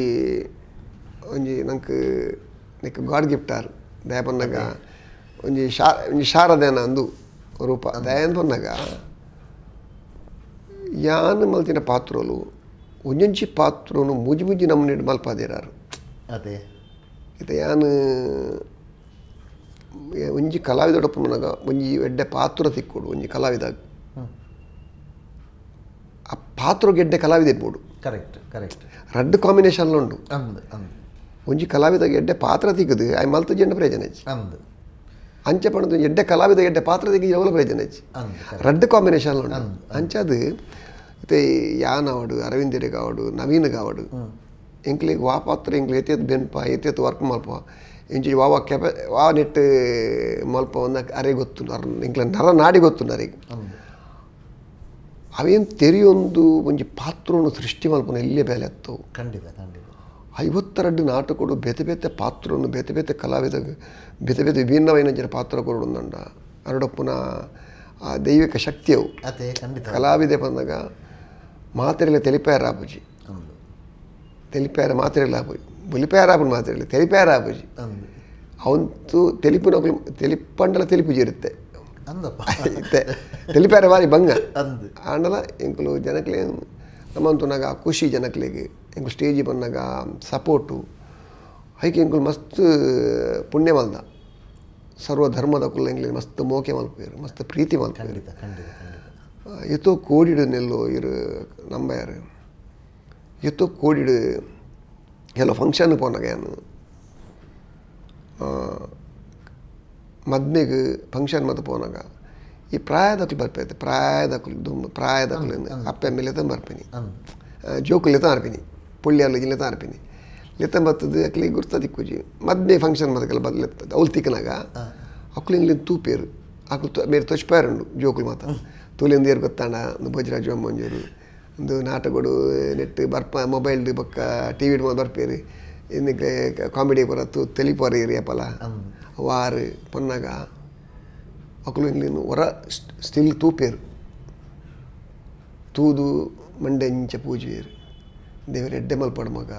ಒಂಜಿ ನಂಗೆ ನೆಕ್ ಗಾಡ್ ಗಿಫ್ಟ್ ಆರ್ ದಯ ಬಂದಾಗ ಒಂಜಿ ಶಾ ಒಂಜಿ ಶಾರದೇನ ಅಂದು ರೂಪ ದಯನ್ ಬಂದಾಗ ಯಾನ್ ಮಲ್ತಿನ ಪಾತ್ರಲು ಒಂಜೊಂಜಿ ಪಾತ್ರನು ಮುಜಿ ಮುಜಿ ನಮ್ಮನೆ ಮಲ್ಪದಿರಾರು ಅದೇ ಇತ್ತೆ ಯಾನ್ ಒಂಜಿ ಕಲಾವಿದೊಡಪ್ಪನಗ ಒಂಜಿ ಎಡ್ಡೆ ಪಾತ್ರ ತಿಕ್ಕೋಡು ಒಂಜಿ ಕಲಾವಿದಾಗ ಆ ಪಾತ್ರ ಗೆಡ್ಡೆ ಕಲಾವಿದ ಇರ್ಬೋದು ಕರೆಕ್ಟ್ ಕರೆಕ್ಟ್ ರಡ್ಡು ಕಾಂಬಿನೇಷನ್ಲು ಉಂಡು ಒಂಜಿ ಕಲಾವಿದ ಎಡ್ಡೆ ಪಾತ್ರ ತಿಕ್ಕದು ಐ ಮಲ್ತ ಜೆಂಡ ಪ್ರಯೋಜನ ಹೆಚ್ಚು ಅಂಚ ಪಣದು ಎಡ್ಡೆ ಕಲಾವಿದ ಎಡ್ಡೆ ಪಾತ್ರ ತಿಕ್ಕಿ ಎವಲ ಪ್ರಯೋಜನ ಹೆಚ್ಚು ರಡ್ಡು ಕಾಂಬಿನೇಷನ್ಲು ಉಂಡು ಅಂಚದು ಇತ್ತೆ ಯಾನ್ ಅವಡು ಅರವಿಂದ್ ಕಾವಡು ನವೀನ್ ಕಾವಡು ಎಂಕ್ಲಿಗೆ ವಾ ಪಾತ್ರ ಎಂಕ್ಲಿ ಬೆನ್ಪ ಎತ್ತೆತ್ತು ವರ್ಕ್ ಮಲ್ಪ ಇಂಚಿ ವಾವ ಕೆಪ ವಾ ನೆಟ್ಟು ಮಲ್ಪ ಒಂದು ಅರೆ ಗೊತ್ತು ನರ ಎಂಕ್ಲ ನರ ನಾಡಿ ಗೊತ್ತು ನರಿಗೆ ಅವೇನು ತೆರಿಯೊಂದು ಒಂಜಿ ಪಾತ್ರವನ್ನು ಸೃಷ್ಟಿ ಮಲ್ಪನ ಎಲ್ಲೇ ಬೆಲೆ ಅತ್ತು ಖಂಡಿತ ಖಂಡಿತ ಐವತ್ತೆರಡು ನಾಟಕಗಳು ಬೇತೆ ಬೇತೆ ಪಾತ್ರವನ್ನು ಬೇತೆ ಬೇತೆ ಕಲಾವಿದ ಬೇತೆ ಬೇತೆ ವಿಭಿನ್ನವೈನ ಜನ ಪಾತ್ರ ಕೊರಡೊಂದಂಡ ಅರಡಪ್ಪನ ಆ ದೈವಿಕ ಶಕ್ತಿಯವು ಅದೇ ಖಂಡಿತ ಕಲಾವಿದೆ ಬಂದಾಗ ಮಾತೆಲ್ಲ ತೆಲಿಪಾಯ ಅಬ್ಬಜಿ తెలిపారు మాత్రలేకపోయి ఒలిపారాపుడు మాత్రలే తెలిపారాపుజి ಅವಂತೂ ತೆಲಿಪಿನ ತೆಲಿಪಂಡಲ ತೆಲಿಪು ಜೇರುತ್ತೆ ಇತ್ತೆ ತೆಲಿಪಾರ ಬಾರಿ ಭಂಗ ಆಂಡಲ ಎಂಕುಲು ಜನಕ್ಲೆ ನಮ್ಮಂತುನಾಗ ಖುಷಿ ಜನಕ್ಲೆಗೆ ಎಂಕುಲು ಸ್ಟೇಜ್ ಬಂದಾಗ ಸಪೋರ್ಟು ಹೈಕೆ ಎಂಕುಲು ಮಸ್ತ್ ಪುಣ್ಯ ಮಲ್ದ ಸರ್ವ ಧರ್ಮದ ಕುಲ್ಲ ಮಸ್ತ್ ಮೋಕೆ ಮಲ್ಪೇರು ಮಸ್ತ್ ಪ್ರೀತಿ ಮಲ್ಪೇರು ಎತ್ತೋ ಕೋಡಿಡು ನೆಲ್ಲೋ ಇರು ನಂಬ ये तो கோடிடு ಎಲ್ಲ ஃபங்க்ஷனு போனகையான்னு ಮದ್ಮೆಗೆ ಫಂಕ್ಷನ್ ಮತ್ತು ಪೋನಾಗ ಈ ಪ್ರಾಯದ ಬರ್ಪೈತೆ ಪ್ರಾಯದಕ್ಕಲು ಪ್ರಾಯದ ಪ್ರಾಯದಕ್ಕಲಿಂದ ಅಪ್ಪ ಮೇಲೆ ತಂದು ಬರ್ಪೀನಿ ಜೋಕುಲೆ ತಾ ಅರ್ಪಿನಿ ಪುಳ್ಳಿ ಇಲ್ಲೇ ತಾ ಅರ್ಪಿನಿ ಲೆತ್ತ ಬರ್ತದೆ ಅಕ್ಲಿ ಗುರ್ತ ದಿಕ್ಕುಜಿ ಮದ್ಮೆ ಫಂಕ್ಷನ್ ಮದಕ್ಕೆಲ್ಲ ಬದಲು ಅವ್ಳು ತಿಕ್ಕನಾಗ ಅಕ್ಲಿಂಗ್ಲಿ ತೂಪೇರು ಅಕ್ಲು ಮೇರೆ ತೊಚ್ಪಾರು ಜೋಕುಲು ಮಾತ ತೂಲಿಂದ ಏರು ಗೊತ್ತಾಣ ಭೋಜರಾಜು ಮಂಜೂರು ಉಂದು ನಾಟಗೊಡು ನೆಟ್ಟ್ ಬರ್ಪ ಮೊಬೈಲ್ಡ್ ಬೊಕ್ಕ ಟಿವಿ ಡ್ ಮಾತ ಬರ್ಪೆರ್ ಇಂದೆಗ್ಲೇ ಕಾಮಿಡಿ ಪೂರ ತೆಲಿಪೊರೆ ಏರಿಯ ಪಲ ವಾರ್ ಪೊನ್ನಗ ಅಕುಲು ಒರ ಸ್ಟಿಲ್ ತೂಪೆರ್ ತೂದು ಮಂಡೆ ಇಂಚ ಪೂಜೆಯರು ದೇವರ ಎಡ್ಡೆ ಮಲ್ಪಡ ಮಗ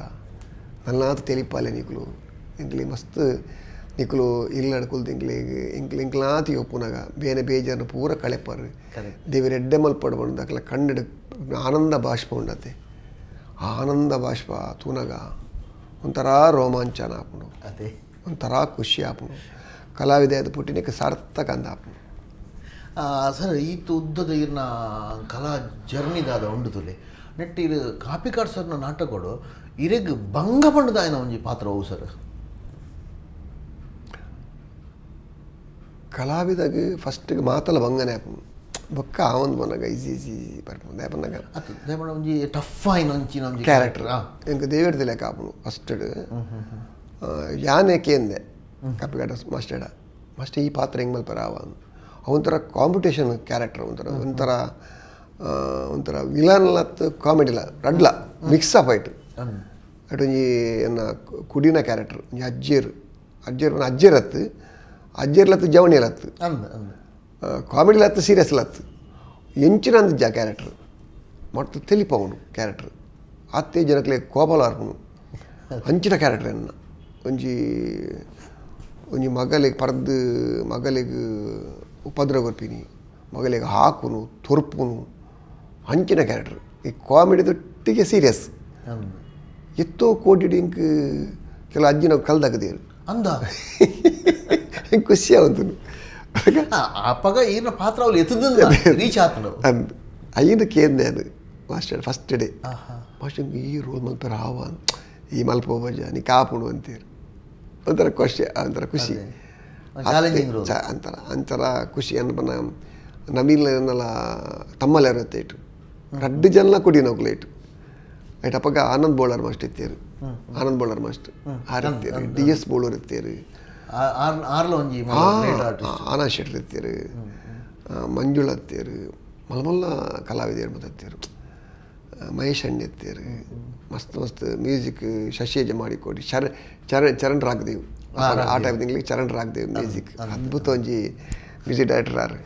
ನಲ್ಲಾತು ತೆಲಿಪಾಲೆ ನೀಕುಲು ಇಂಕ್ಲಿ ಮಸ್ತ್ ನಿಕ್ಲು ಇಲ್ಲಿ ನಡ್ಕುಲ್ ತಿಂಕ್ಲಿಗ್ ಇಂಕ್ಲು ಇಂಕ್ಲಾತಿ ಒಪ್ಪುನಗ ಬೇನೆ ಬೇಜಾರನ್ನು ಪೂರ ಕಳೆಪಾರು ದೇವಿ ರೆಡ್ಡೆ ಮಲ್ಪಡ್ಬಂಡು ದಾಖಲೆ ಕಂಡು ಆನಂದ ಬಾಷ್ಪ ಉಂಡತೆ ಆನಂದ ಬಾಷ್ಪ ತೂನಗ ಒಂಥರ ರೋಮಾಂಚನ ಆಪುಣು ಅದೇ ಒಂಥರ ಖುಷಿ ಆಪುಣು ಕಲಾವಿದ ಪುಟ್ಟಿನಕ್ಕೆ ಸಾರ್ಥಕ ಅಂದ ಆಪುಣು ಸರ್ ಈ ಉದ್ದದ ಇರ್ನ ಕಲಾ ಜರ್ನಿದಾದ ಉಂಡು ತುಲೆ ನೆಟ್ಟು ಇದು ಕಾಪಿಕಾಡ್ ಸರ್ನ ನಾಟಕಗಳು ಇರೆಗ್ ಭಂಗ ಪಂಡದಾಯನ ಒಂಜಿ ಪಾತ್ರ ಅವು ಸರ್ ಕಲಾವಿದಾಗ ಫಸ್ಟಿಗೆ ಮಾತಲ್ಲ ಬಂಗನೆ ನೇಪು ಬೊಕ್ಕ ಆವೊಂದು ಬಂದಾಗ ಈಸಿ ಈಸಿ ಬರ್ಬೋದು ಬಂದಾಗ ಟಫ್ ಕ್ಯಾರೆಕ್ಟರ್ ಎಂಕ್ ದೇವೇಡ್ದ ಲೆಕ್ಕ ಆಪುನು ಫಸ್ಟ್ ಯಾನೆ ಕೇಂದೆ ಕಪಿಗಡ ಮಾಸ್ಟರ್ಡ ಮಸ್ಟ್ ಈ ಪಾತ್ರ ಹೆಂಗೆ ಮಲ್ಪರ ಆವ ಅವಂಥರ ಕಾಂಪಿಟೇಷನ್ ಕ್ಯಾರೆಕ್ಟರ್ ಒಂಥರ ಒಂಥರ ಒಂಥರ ಕಾಮಿಡಿ ಇಲ್ಲ ರಡ್ಲ ಮಿಕ್ಸ್ ಅಪ್ ಆಯ್ತು ಅಟ್ ಒಂಜಿ ಎನ್ನ ಕುಡಿನ ಕ್ಯಾರೆಕ್ಟರ್ ಒಂಜಿ ಅಜ್ಜೇರ್ ಅಜ್ಜೇರ್ ಅಜ್ಜಿರ್ಲತ್ತು ಜವಣಿ ಲತ್ತು ಕಾಮಿಡಿ ಲತ್ತು ಸೀರಿಯಸ್ ಲತ್ತು ಎಂಚಿನ ಜ ಕ್ಯಾರೆಕ್ಟರ್ ಮತ್ತು ತೆಲಿಪ ಅವನು ಕ್ಯಾರೆಕ್ಟರ್ ಅತ್ತೆ ಕೋಪಲ ಅರ್ಪನು ಹಂಚಿನ ಕ್ಯಾರೆಕ್ಟರ್ ಅನ್ನ ಒಂಜಿ ಒಂಜಿ ಮಗಲಿಗೆ ಪರದ ಮಗಲಿಗೆ ಉಪದ್ರ ಗೊರ್ಪಿನಿ ಮಗಲಿಗೆ ಹಾಕುನು ತುರ್ಪುನು ಹಂಚಿನ ಕ್ಯಾರೆಕ್ಟರ್ ಈ ಕಾಮಿಡಿ ದೊಟ್ಟಿಗೆ ಸೀರಿಯಸ್ ಎತ್ತೋ ಕೋಟಿ ಡಿಂಕ್ ಕೆಲ ಅಜ್ಜಿನ ಕಲ್ದಾಗದೇ ಅಂದ ಖುಷಿಯಾವಂತನು ಅಪ್ಪಗ ಈಗಿನ ಪಾತ್ರ ಅವ್ರು ಎತ್ತದಿಂದ ರೀಚ್ ಆತನು ಅಯ್ಯನ ಕೇಂದ್ರ ಅದು ಮಾಸ್ಟರ್ ಫಸ್ಟ್ ಡೇ ಮಾಸ್ಟರ್ ಈ ರೋಲ್ ಮಂತರ ಆವ ಈ ಮಲ್ಪೋಬಜ ನೀ ಕಾಪುಣು ಅಂತೀರಿ ಒಂಥರ ಖುಷಿ ಒಂಥರ ಖುಷಿ ಅಂತರ ಅಂತರ ಖುಷಿ ಅನ್ಪ ನವೀನ್ಲ ತಮ್ಮಲ್ಲಿ ಅರವತ್ತೆ ಇಟ್ಟು ರಡ್ಡು ಜನ ಕೊಡಿ ನಾವು ಲೇಟು ಐಟ್ ಅಪ್ಪಗ ಆನಂದ್ ಬೋಳರ್ ಮಾಸ್ಟರ್ ಇತ್ತೇರು Anand Bolar master R D S D S Bolar ஆனாஷெட்டில் ಮಂಜುಳ மஞ்சுள ಮಲ್ಲ ಮಲ್ಲ கலாவிதியர் முதத்தியர் ಮಹೇಶ್ ಅಣ್ಣ ಎತ್ತಿಯರು ಮಸ್ತ್ ಮಸ್ತ್ ಮ್ಯೂಸಿಕ್ ಶಶಿ ಯಜ ಮಾಡಿಕೊಡಿ ಚರ ಚರಣ್ ಚರಣ್ ರಾಗದೇವ್ ಆ ಟೈಪ್ ತಿಂಗಳಿಗೆ ಚರಣ್ ರಾಗದೇವ್ ಮ್ಯೂಸಿಕ್ ಅದ್ಭುತ ಒಂಜಿ ಮ್ಯೂಸಿಕ್ ಡೈರೆಕ್ಟರ್ ಆರ್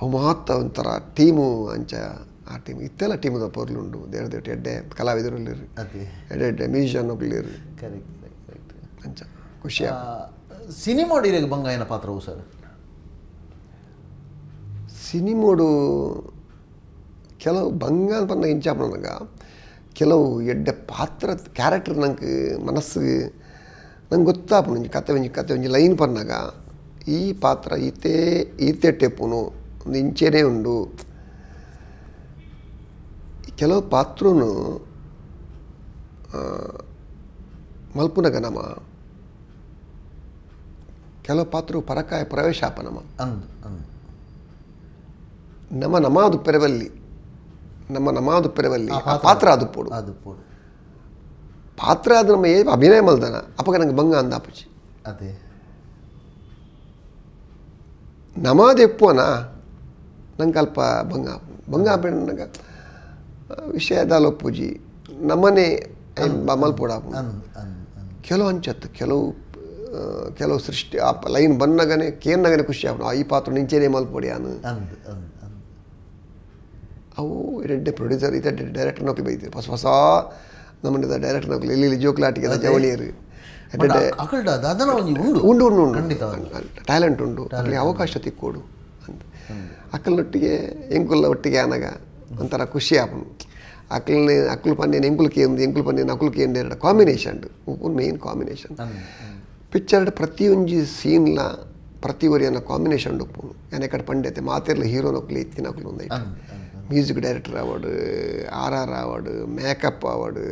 ಅವು ಮಾತ್ರ ಒಂಥರ ಟೀಮು ಅಂಚ ಆ ಟೀಮ್ ಇತ್ತೆಲ್ಲ ಟೀಮದ ಪೊರ್ಲುಂಡು ದೇವ್ರ ದೇವ್ರ ಎಡ್ಡೆ ಕಲಾವಿದರು ಎಡ್ಡೆ ಎಡ್ಡೆ ಮ್ಯೂಸಿಷಿಯನ್ ಒಬ್ಬರು ಅಂಚ ಖುಷಿಯ ಸಿನಿಮಾಡಿರಿಗೆ ಬಂಗ ಏನ ಪಾತ್ರವು ಸರ್ ಸಿನಿಮೋಡು ಕೆಲವು ಬಂಗ ಪಂದ ಇಂಚಾಪ ನನಗೆ ಕೆಲವು ಎಡ್ಡೆ ಪಾತ್ರ ಕ್ಯಾರೆಕ್ಟರ್ ನಂಗೆ ಮನಸ್ಸು ನಂಗೆ ಗೊತ್ತಾಪು ನಂಜಿ ಕತೆ ಒಂಜಿ ಕತೆ ಒಂಜಿ ಲೈನ್ ಪನ್ನಾಗ ಈ ಪಾತ್ರ ಈತೆ ಈತೆ ಟೆಪ್ಪುನು ಒಂದು ಇಂಚೇನೇ ಉಂಡು ಕೆಲವು ಪಾತ್ರನು ಮಲ್ಪುನಗ ನಮ್ಮ ಕೆಲವು ಪಾತ್ರವು ಪರಕಾಯ ಪ್ರವೇಶಾಪ ನಮ ನಮ ನಮಾದು ಪೆರವಲ್ಲಿ ನಮ್ಮ ನಮಾದು ಪೆರವಲ್ಲಿ ಪಾತ್ರ ಅದು ಪೋಡು ಅದು ಪೋಡು ಪಾತ್ರ ಅದು ನಮ್ಮ ಏ ಅಭಿನಯ ಮಲ್ದನ ಅಪಕ ನಂಗೆ ಭಂಗ ಅಂದಾಪಚಿ ಅದೇ ನಮಾದ ಎಪ್ಪುವನ ನಂಗೆ ಅಲ್ಪ ಭಂಗ ಭಂಗ ಆಪಣ ನಂಗೆ ನಮನೆ ಲೊಪ್ಪುಜಿ ನಮ್ಮನೆ ಮಲ್ಪೋಡ ಕೆಲವು ಅಂಚತ್ತು ಕೆಲವು ಕೆಲವು ಸೃಷ್ಟಿ ಆ ಲೈನ್ ಬಂದಾಗನೇ ಕೇಂದಾಗನೇ ಖುಷಿ ಆ ಈ ಪಾತ್ರ ನಿಂಚೇನೇ ಮಲ್ಪೊಡಿಯಾನು ಅವು ಎಡ್ಡೆ ಪ್ರೊಡ್ಯೂಸರ್ ಇದೆ ಡೈರೆಕ್ಟರ್ ನೌಕಲಿ ಬೈತೀರಿ ಹೊಸ ಹೊಸ ನಮ್ಮನಿದ ಡೈರೆಕ್ಟರ್ ನೌಕಲಿ ಇಲ್ಲಿ ಜೋಕ್ಲಾಟಿಗೆ ಜವಣಿಯರು ಉಂಡು ಉಂಡು ಉಂಡು ಟ್ಯಾಲೆಂಟ್ ಉಂಡು ಅಲ್ಲಿ ಅವಕಾಶ ತಿಕ್ಕೋಡು ಅಂತ ಅಕ್ಕಲೊಟ್ಟಿಗೆ ಎಂಕುಲ್ಲ ಒಟ್ಟಿಗೆ ಆನಗ ಒಂಥರ ಖುಷಿ ಆಪನು ಅಕಲ್ ಅಕ್ಕಲು ಪನ್ನೇನು ಎಂಕುಲ್ ಕೇಂದ್ರ ಎಂಕುಲ್ ಪನ್ನೇನು ಅಕ್ಕಲು ಕೇಂದ್ರ ಎರಡು ಕಾಂಬಿನೇಷನ್ ಉಪ್ಪು ಮೇನ್ ಕಾಂಬಿನೇಷನ್ పిక్చర్ ప్రతి ఉంచి ಪಿಕ್ಚರ್ಡ್ ಪ್ರತಿಯೊಂದು ಸೀನ್ಲ ಪ್ರತಿ ವರಿ ಅನ್ನೋ ಕಾಂಬಿನೇಷನ್ ಉಪ್ಪು ನಾನು ಎಕಡೆ హీరో ಮಾತೆರ್ಲ ఎత్తి ಎತ್ತಿನೊಕ್ಕಲು ಒಂದೈತೆ మ్యూజిక్ డైరెక్టర్ అవాడు ఆర్ఆర్ అవాడు మేకప్ అవాడు